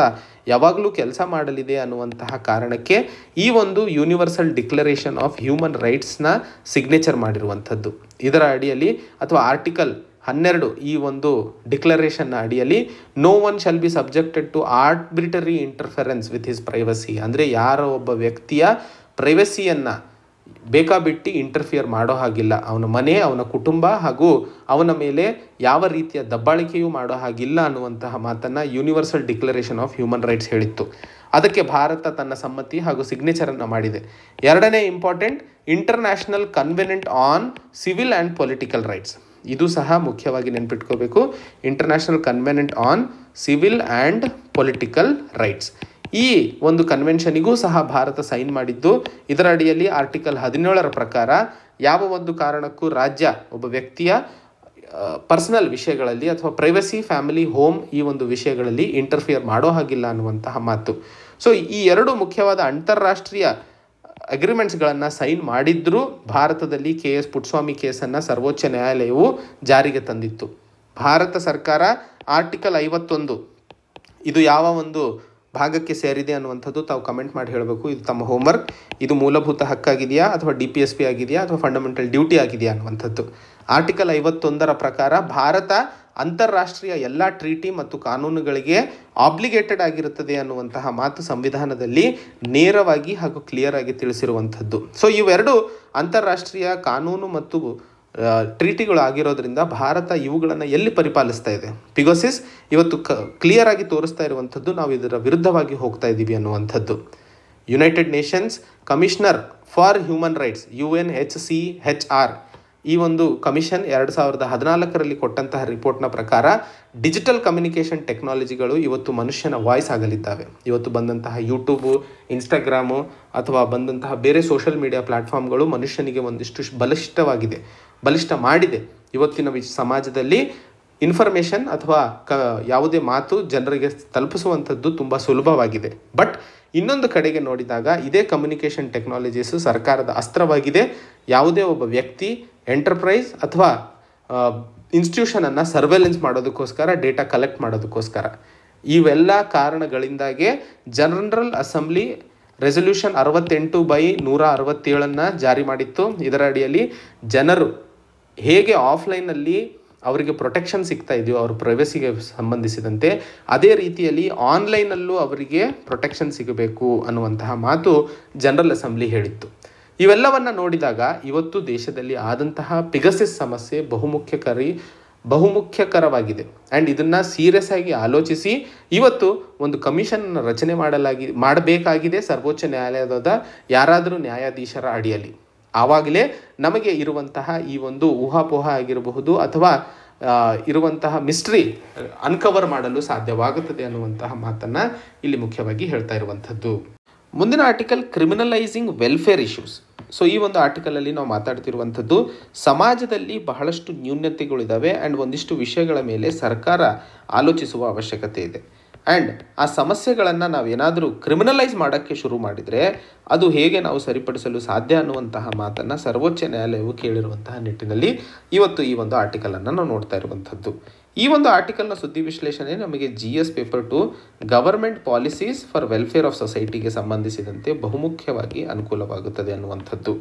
ಯಾವಾಗಲೂ ಕೆಲಸ ಮಾಡಲಿದೆ ಅನ್ನುವಂತಹ ಕಾರಣಕ್ಕೆ ಈ ಒಂದು ಯೂನಿವರ್ಸಲ್ ಡಿಕ್ಲರೇಷನ್ ಆಫ್ ಹ್ಯೂಮನ್ ರೈಟ್ಸ್ನ ಸಿಗ್ನೇಚರ್ ಮಾಡಿರುವಂಥದ್ದು ಇದರ ಅಡಿಯಲ್ಲಿ ಅಥವಾ ಆರ್ಟಿಕಲ್ ಹನ್ನೆರಡು ಈ ಒಂದು ಡಿಕ್ಲರೇಷನ್ನ ಅಡಿಯಲ್ಲಿ no one shall be subjected to arbitrary interference with his privacy ಅಂದರೆ ಯಾರ ಒಬ್ಬ ವ್ಯಕ್ತಿಯ ಪ್ರೈವಸಿಯನ್ನು ಬೇಕಾಬಿಟ್ಟು ಇಂಟರ್ಫಿಯರ್ ಮಾಡೋ ಹಾಗಿಲ್ಲ ಅವನ ಮನೆ ಅವನ ಕುಟುಂಬ ಹಾಗೂ ಅವನ ಮೇಲೆ ಯಾವ ರೀತಿಯ ದಬ್ಬಾಳಿಕೆಯೂ ಮಾಡೋ ಹಾಗಿಲ್ಲ ಅನ್ನುವಂತಹ ಮಾತನ್ನು universal declaration of human rights ಹೇಳಿತ್ತು ಅದಕ್ಕೆ ಭಾರತ ತನ್ನ ಸಮ್ಮತಿ ಹಾಗೂ ಸಿಗ್ನೇಚರನ್ನು ಮಾಡಿದೆ ಎರಡನೇ important international covenant on civil and political rights ಇದು ಸಹ ಮುಖ್ಯವಾಗಿ ನೆನ್ಪಿಟ್ಕೋಬೇಕು international covenant on civil and political rights ಈ ಒಂದು ಕನ್ವೆನ್ಷನಿಗೂ ಸಹ ಭಾರತ ಸೈನ್ ಮಾಡಿದ್ದು ಇದರ ಅಡಿಯಲ್ಲಿ ಆರ್ಟಿಕಲ್ ಹದಿನೇಳರ ಪ್ರಕಾರ ಯಾವ ಒಂದು ಕಾರಣಕ್ಕೂ ರಾಜ್ಯ ಒಬ್ಬ ವ್ಯಕ್ತಿಯ ಪರ್ಸನಲ್ ವಿಷಯಗಳಲ್ಲಿ ಅಥವಾ ಪ್ರೈವಸಿ ಫ್ಯಾಮಿಲಿ ಹೋಮ್ ಈ ಒಂದು ವಿಷಯಗಳಲ್ಲಿ ಇಂಟರ್ಫಿಯರ್ ಮಾಡೋ ಹಾಗಿಲ್ಲ ಅನ್ನುವಂತಹ ಮಾತು ಸೊ ಈ ಎರಡು ಮುಖ್ಯವಾದ ಅಂತಾರಾಷ್ಟ್ರೀಯ ಅಗ್ರಿಮೆಂಟ್ಸ್ಗಳನ್ನು ಸೈನ್ ಮಾಡಿದ್ರೂ ಭಾರತದಲ್ಲಿ ಕೆ ಎಸ್ ಪುಟ್ಸ್ವಾಮಿ ಕೇಸನ್ನು ಸರ್ವೋಚ್ಚ ನ್ಯಾಯಾಲಯವು ಜಾರಿಗೆ ತಂದಿತ್ತು ಭಾರತ ಸರ್ಕಾರ ಆರ್ಟಿಕಲ್ ಐವತ್ತೊಂದು ಇದು ಯಾವ ಒಂದು ಭಾಗಕ್ಕೆ ಸೇರಿದೆ ಅನ್ನುವಂಥದ್ದು ತಾವು ಕಮೆಂಟ್ ಮಾಡಿ ಹೇಳಬೇಕು ಇದು ತಮ್ಮ ಹೋಮ್ವರ್ಕ್ ಇದು ಮೂಲಭೂತ ಹಕ್ಕಾಗಿದೆಯಾ ಅಥವಾ ಡಿ ಪಿ ಎಸ್ ಪಿ ಆಗಿದೆಯಾ ಅಥವಾ ಫಂಡಮೆಂಟಲ್ ಡ್ಯೂಟಿ ಆಗಿದೆಯಾ ಅನ್ನುವಂಥದ್ದು ಆರ್ಟಿಕಲ್ ಐವತ್ತೊಂದರ ಪ್ರಕಾರ ಭಾರತ ಅಂತಾರಾಷ್ಟ್ರೀಯ ಎಲ್ಲ ಟ್ರೀಟಿ ಮತ್ತು ಕಾನೂನುಗಳಿಗೆ ಆಬ್ಲಿಗೇಟೆಡ್ ಆಗಿರುತ್ತದೆ ಅನ್ನುವಂತಹ ಮಾತು ಸಂವಿಧಾನದಲ್ಲಿ ನೇರವಾಗಿ ಹಾಗೂ ಕ್ಲಿಯರ್ ಆಗಿ ತಿಳಿಸಿರುವಂಥದ್ದು ಸೊ ಇವೆರಡು ಅಂತಾರಾಷ್ಟ್ರೀಯ ಕಾನೂನು ಮತ್ತು ಟ್ರೀಟಿಗಳು ಆಗಿರೋದ್ರಿಂದ ಭಾರತ ಇವುಗಳನ್ನು ಎಲ್ಲಿ ಪರಿಪಾಲಿಸ್ತಾ ಇದೆ ಪಿಗೋಸಿಸ್ ಇವತ್ತು ಕ ಕ್ಲಿಯರ್ ಆಗಿ ತೋರಿಸ್ತಾ ಇರುವಂಥದ್ದು ನಾವು ಇದರ ವಿರುದ್ಧವಾಗಿ ಹೋಗ್ತಾ ಇದ್ದೀವಿ ಅನ್ನುವಂಥದ್ದು united nations commissioner for human rights U N H C H R ಈ ಒಂದು ಕಮಿಷನ್ ಎರಡು ಸಾವಿರದ ಹದಿನಾಲ್ಕರಲ್ಲಿ ಕೊಟ್ಟಂತಹ ರಿಪೋರ್ಟ್ನ ಪ್ರಕಾರ ಡಿಜಿಟಲ್ ಕಮ್ಯುನಿಕೇಷನ್ ಟೆಕ್ನಾಲಜಿಗಳು ಇವತ್ತು ಮನುಷ್ಯನ ವಾಯ್ಸ್ ಆಗಲಿದ್ದಾವೆ ಇವತ್ತು ಬಂದಂತಹ ಯೂಟ್ಯೂಬು ಇನ್ಸ್ಟಾಗ್ರಾಮು ಅಥವಾ ಬಂದಂತಹ ಬೇರೆ ಸೋಷಿಯಲ್ ಮೀಡಿಯಾ ಪ್ಲ್ಯಾಟ್ಫಾರ್ಮ್ಗಳು ಮನುಷ್ಯನಿಗೆ ಒಂದಿಷ್ಟು ಬಲಿಷ್ಠವಾಗಿದೆ ಬಲಿಷ್ಠ ಮಾಡಿದೆ ಇವತ್ತಿನ ಸಮಾಜದಲ್ಲಿ ಇನ್ಫಾರ್ಮೇಷನ್ ಅಥವಾ ಕ ಯಾವುದೇ ಮಾತು ಜನರಿಗೆ ತಲುಪಿಸುವಂಥದ್ದು ತುಂಬ ಸುಲಭವಾಗಿದೆ ಬಟ್ ಇನ್ನೊಂದು ಕಡೆಗೆ ನೋಡಿದಾಗ ಇದೇ ಕಮ್ಯುನಿಕೇಷನ್ ಟೆಕ್ನಾಲಜೀಸು ಸರ್ಕಾರದ ಅಸ್ತ್ರವಾಗಿದೆ ಯಾವುದೇ ಒಬ್ಬ ವ್ಯಕ್ತಿ ಎಂಟರ್ಪ್ರೈಸ್ ಅಥವಾ ಇನ್ಸ್ಟಿಟ್ಯೂಷನನ್ನು ಸರ್ವೆಲೆನ್ಸ್ ಮಾಡೋದಕ್ಕೋಸ್ಕರ ಡೇಟಾ ಕಲೆಕ್ಟ್ ಮಾಡೋದಕ್ಕೋಸ್ಕರ ಇವೆಲ್ಲ ಕಾರಣಗಳಿಂದಾಗೆ ಜನರಲ್ ಅಸೆಂಬ್ಲಿ ರೆಸೊಲ್ಯೂಷನ್ ಅರವತ್ತೆಂಟು ಬೈ ನೂರ ಅರವತ್ತೇಳನ್ನು ಜಾರಿ ಮಾಡಿತ್ತು ಇದರ ಅಡಿಯಲ್ಲಿ ಜನರು ಹೇಗೆ ಆಫ್ಲೈನಲ್ಲಿ ಅವರಿಗೆ ಪ್ರೊಟೆಕ್ಷನ್ ಸಿಗ್ತಾ ಇದೆಯೋ ಅವ್ರ ಪ್ರೈವಸಿಗೆ ಸಂಬಂಧಿಸಿದಂತೆ ಅದೇ ರೀತಿಯಲ್ಲಿ ಆನ್ಲೈನಲ್ಲೂ ಅವರಿಗೆ ಪ್ರೊಟೆಕ್ಷನ್ ಸಿಗಬೇಕು ಅನ್ನುವಂತಹ ಮಾತು ಜನರಲ್ ಅಸೆಂಬ್ಲಿ ಹೇಳಿತ್ತು ಇವೆಲ್ಲವನ್ನು ನೋಡಿದಾಗ ಇವತ್ತು ದೇಶದಲ್ಲಿ ಆದಂತಹ ಪಿಗಸಿಸ್ ಸಮಸ್ಯೆ ಬಹುಮುಖ್ಯಕರಿ ಬಹುಮುಖ್ಯಕರವಾಗಿದೆ ಆ್ಯಂಡ್ ಇದನ್ನು ಸೀರಿಯಸ್ ಆಗಿ ಆಲೋಚಿಸಿ ಇವತ್ತು ಒಂದು ಕಮಿಷನನ್ನು ರಚನೆ ಮಾಡಲಾಗಿ ಮಾಡಬೇಕಾಗಿದೆ ಸರ್ವೋಚ್ಚ ನ್ಯಾಯಾಲಯದ ಯಾರಾದರೂ ನ್ಯಾಯಾಧೀಶರ ಅಡಿಯಲ್ಲಿ ಆವಾಗಲೇ ನಮಗೆ ಇರುವಂತಹ ಈ ಒಂದು ಊಹಾಪೋಹ ಆಗಿರಬಹುದು ಅಥವಾ ಇರುವಂತಹ ಮಿಸ್ಟ್ರಿ ಅನ್ಕವರ್ ಮಾಡಲು ಸಾಧ್ಯವಾಗುತ್ತದೆ ಅನ್ನುವಂತಹ ಮಾತನ್ನು ಇಲ್ಲಿ ಮುಖ್ಯವಾಗಿ ಹೇಳ್ತಾ ಇರುವಂಥದ್ದು ಮುಂದಿನ article criminalising welfare issues so ಈ ಒಂದು ಆರ್ಟಿಕಲಲ್ಲಿ ನಾವು ಮಾತಾಡ್ತಿರುವಂಥದ್ದು ಸಮಾಜದಲ್ಲಿ ಬಹಳಷ್ಟು ನ್ಯೂನ್ಯತೆಗಳಿದ್ದಾವೆ ಆ್ಯಂಡ್ ಒಂದಿಷ್ಟು ವಿಷಯಗಳ ಮೇಲೆ ಸರ್ಕಾರ ಆಲೋಚಿಸುವ ಅವಶ್ಯಕತೆ ಇದೆ ಆ್ಯಂಡ್ ಆ ಸಮಸ್ಯೆಗಳನ್ನು ನಾವೇನಾದರೂ ಕ್ರಿಮಿನಲೈಸ್ ಮಾಡೋಕ್ಕೆ ಶುರು ಮಾಡಿದರೆ ಅದು ಹೇಗೆ ನಾವು ಸರಿಪಡಿಸಲು ಸಾಧ್ಯ ಅನ್ನುವಂತಹ ಮಾತನ್ನು ಸರ್ವೋಚ್ಚ ನ್ಯಾಯಾಲಯವು ಕೇಳಿರುವಂತಹ ನಿಟ್ಟಿನಲ್ಲಿ ಇವತ್ತು ಈ ಒಂದು ಆರ್ಟಿಕಲನ್ನು ನಾವು ನೋಡ್ತಾ ಇರುವಂಥದ್ದು ಈ ಒಂದು ಆರ್ಟಿಕಲ್ನ ಸುದ್ದಿ ವಿಶ್ಲೇಷಣೆ ನಮಗೆ G S paper two government policies for welfare of ಸೊಸೈಟಿಗೆ ಸಂಬಂಧಿಸಿದಂತೆ ಬಹುಮುಖ್ಯವಾಗಿ ಅನುಕೂಲವಾಗುತ್ತದೆ ಅನ್ನುವಂಥದ್ದು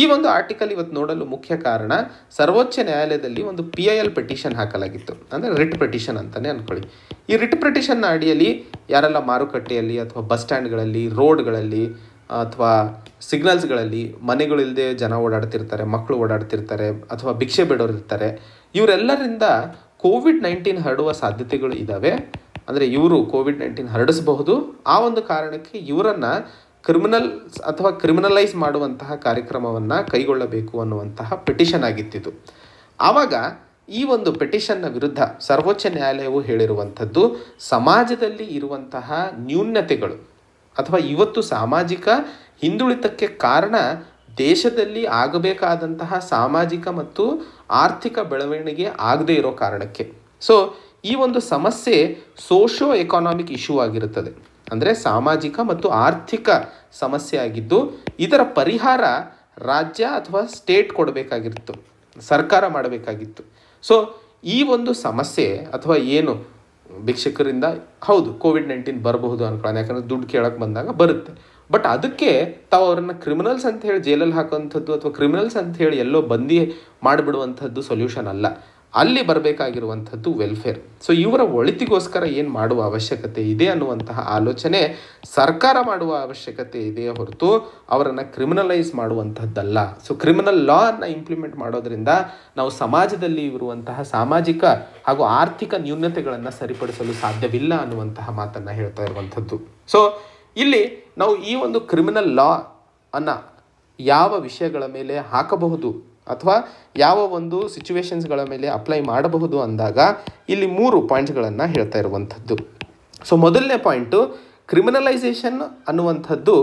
ಈ ಒಂದು ಆರ್ಟಿಕಲ್ ಇವತ್ತು ನೋಡಲು ಮುಖ್ಯ ಕಾರಣ ಸರ್ವೋಚ್ಚ ನ್ಯಾಯಾಲಯದಲ್ಲಿ ಒಂದು ಪಿ ಐ ಎಲ್ ಪೆಟಿಷನ್ ಹಾಕಲಾಗಿತ್ತು ಅಂದರೆ ರಿಟ್ ಪೆಟಿಷನ್ ಅಂತಲೇ ಅಂದ್ಕೊಳ್ಳಿ ಈ ರಿಟ್ ಪೆಟಿಷನ್ ಅಡಿಯಲ್ಲಿ ಯಾರೆಲ್ಲ ಮಾರುಕಟ್ಟೆಯಲ್ಲಿ ಅಥವಾ ಬಸ್ ಸ್ಟ್ಯಾಂಡ್ಗಳಲ್ಲಿ ರೋಡ್ಗಳಲ್ಲಿ ಅಥವಾ ಸಿಗ್ನಲ್ಸ್ಗಳಲ್ಲಿ ಮನೆಗಳಿಲ್ಲದೆ ಜನ ಓಡಾಡ್ತಿರ್ತಾರೆ ಮಕ್ಕಳು ಓಡಾಡ್ತಿರ್ತಾರೆ ಅಥವಾ ಭಿಕ್ಷೆ ಬೇಡೋರು ಇರ್ತಾರೆ ಇವರೆಲ್ಲರಿಂದ ಕೋವಿಡ್ ನೈನ್ಟೀನ್ ಹರಡುವ ಸಾಧ್ಯತೆಗಳು ಇದ್ದಾವೆ ಅಂದರೆ ಇವರು ಕೋವಿಡ್ ನೈನ್ಟೀನ್ ಹರಡಿಸಬಹುದು ಆ ಒಂದು ಕಾರಣಕ್ಕೆ ಇವರನ್ನು ಕ್ರಿಮಿನಲ್ ಅಥವಾ ಕ್ರಿಮಿನಲೈಸ್ ಮಾಡುವಂತಹ ಕಾರ್ಯಕ್ರಮವನ್ನು ಕೈಗೊಳ್ಳಬೇಕು ಅನ್ನುವಂತಹ ಪಿಟಿಷನ್ ಆಗಿತ್ತಿತು ಆವಾಗ ಈ ಒಂದು ಪಿಟಿಷನ್ನ ವಿರುದ್ಧ ಸರ್ವೋಚ್ಚ ನ್ಯಾಯಾಲಯವು ಹೇಳಿರುವಂಥದ್ದು ಸಮಾಜದಲ್ಲಿ ಇರುವಂತಹ ನ್ಯೂನ್ಯತೆಗಳು ಅಥವಾ ಇವತ್ತು ಸಾಮಾಜಿಕ ಹಿಂದುಳಿತಕ್ಕೆ ಕಾರಣ ದೇಶದಲ್ಲಿ ಆಗಬೇಕಾದಂತಹ ಸಾಮಾಜಿಕ ಮತ್ತು ಆರ್ಥಿಕ ಬೆಳವಣಿಗೆ ಆಗದೇ ಇರೋ ಕಾರಣಕ್ಕೆ ಸೊ ಈ ಒಂದು ಸಮಸ್ಯೆ ಸೋಷಿಯೋ ಎಕಾನಾಮಿಕ್ ಇಶ್ಯೂ ಆಗಿರುತ್ತದೆ ಅಂದರೆ ಸಾಮಾಜಿಕ ಮತ್ತು ಆರ್ಥಿಕ ಸಮಸ್ಯೆ ಆಗಿದ್ದು ಇದರ ಪರಿಹಾರ ರಾಜ್ಯ ಅಥವಾ ಸ್ಟೇಟ್ ಕೊಡಬೇಕಾಗಿತ್ತು ಸರ್ಕಾರ ಮಾಡಬೇಕಾಗಿತ್ತು ಸೊ ಈ ಒಂದು ಸಮಸ್ಯೆ ಅಥವಾ ಏನು ಭಿಕ್ಷಕರಿಂದ ಹೌದು ಕೋವಿಡ್ ನೈನ್ಟೀನ್ ಬರಬಹುದು ಅನ್ಕೊಳ್ಳೋಣ ಯಾಕಂದರೆ ದುಡ್ಡು ಕೇಳಕ್ಕೆ ಬಂದಾಗ ಬರುತ್ತೆ ಬಟ್ ಅದಕ್ಕೆ ತಾವು ಅವರನ್ನು ಕ್ರಿಮಿನಲ್ಸ್ ಅಂತ ಹೇಳಿ ಜೈಲಲ್ಲಿ ಹಾಕುವಂಥದ್ದು ಅಥವಾ ಕ್ರಿಮಿನಲ್ಸ್ ಅಂತ ಹೇಳಿ ಎಲ್ಲೋ ಬಂದಿ ಮಾಡಿಬಿಡುವಂಥದ್ದು ಸೊಲ್ಯೂಷನ್ ಅಲ್ಲ ಅಲ್ಲಿ ಬರಬೇಕಾಗಿರುವಂಥದ್ದು ವೆಲ್ಫೇರ್ ಸೊ ಇವರ ಒಳಿತಿಗೋಸ್ಕರ ಏನು ಮಾಡುವ ಅವಶ್ಯಕತೆ ಇದೆ ಅನ್ನುವಂತಹ ಆಲೋಚನೆ ಸರ್ಕಾರ ಮಾಡುವ ಅವಶ್ಯಕತೆ ಇದೆಯೇ ಹೊರತು ಅವರನ್ನು ಕ್ರಿಮಿನಲೈಸ್ ಮಾಡುವಂಥದ್ದಲ್ಲ ಸೊ ಕ್ರಿಮಿನಲ್ ಲಾನ ಇಂಪ್ಲಿಮೆಂಟ್ ಮಾಡೋದರಿಂದ ನಾವು ಸಮಾಜದಲ್ಲಿ ಇರುವಂತಹ ಸಾಮಾಜಿಕ ಹಾಗೂ ಆರ್ಥಿಕ ನ್ಯೂನತೆಗಳನ್ನು ಸರಿಪಡಿಸಲು ಸಾಧ್ಯವಿಲ್ಲ ಅನ್ನುವಂತಹ ಮಾತನ್ನು ಹೇಳ್ತಾ ಇರುವಂಥದ್ದು ಸೊ ಇಲ್ಲಿ ನಾವು ಈ ಒಂದು ಕ್ರಿಮಿನಲ್ ಲಾ ಅನ್ನು ಯಾವ ವಿಷಯಗಳ ಮೇಲೆ ಹಾಕಬಹುದು ಅಥವಾ ಯಾವ ಒಂದು ಸಿಚುವೇಶನ್ಸ್ಗಳ ಮೇಲೆ ಅಪ್ಲೈ ಮಾಡಬಹುದು ಅಂದಾಗ ಇಲ್ಲಿ ಮೂರು ಪಾಯಿಂಟ್ಸ್ಗಳನ್ನು ಹೇಳ್ತಾ ಇರುವಂಥದ್ದು ಸೊ ಮೊದಲನೇ ಪಾಯಿಂಟು ಕ್ರಿಮಿನಲೈಸೇಷನ್ ಅನ್ನುವಂಥದ್ದು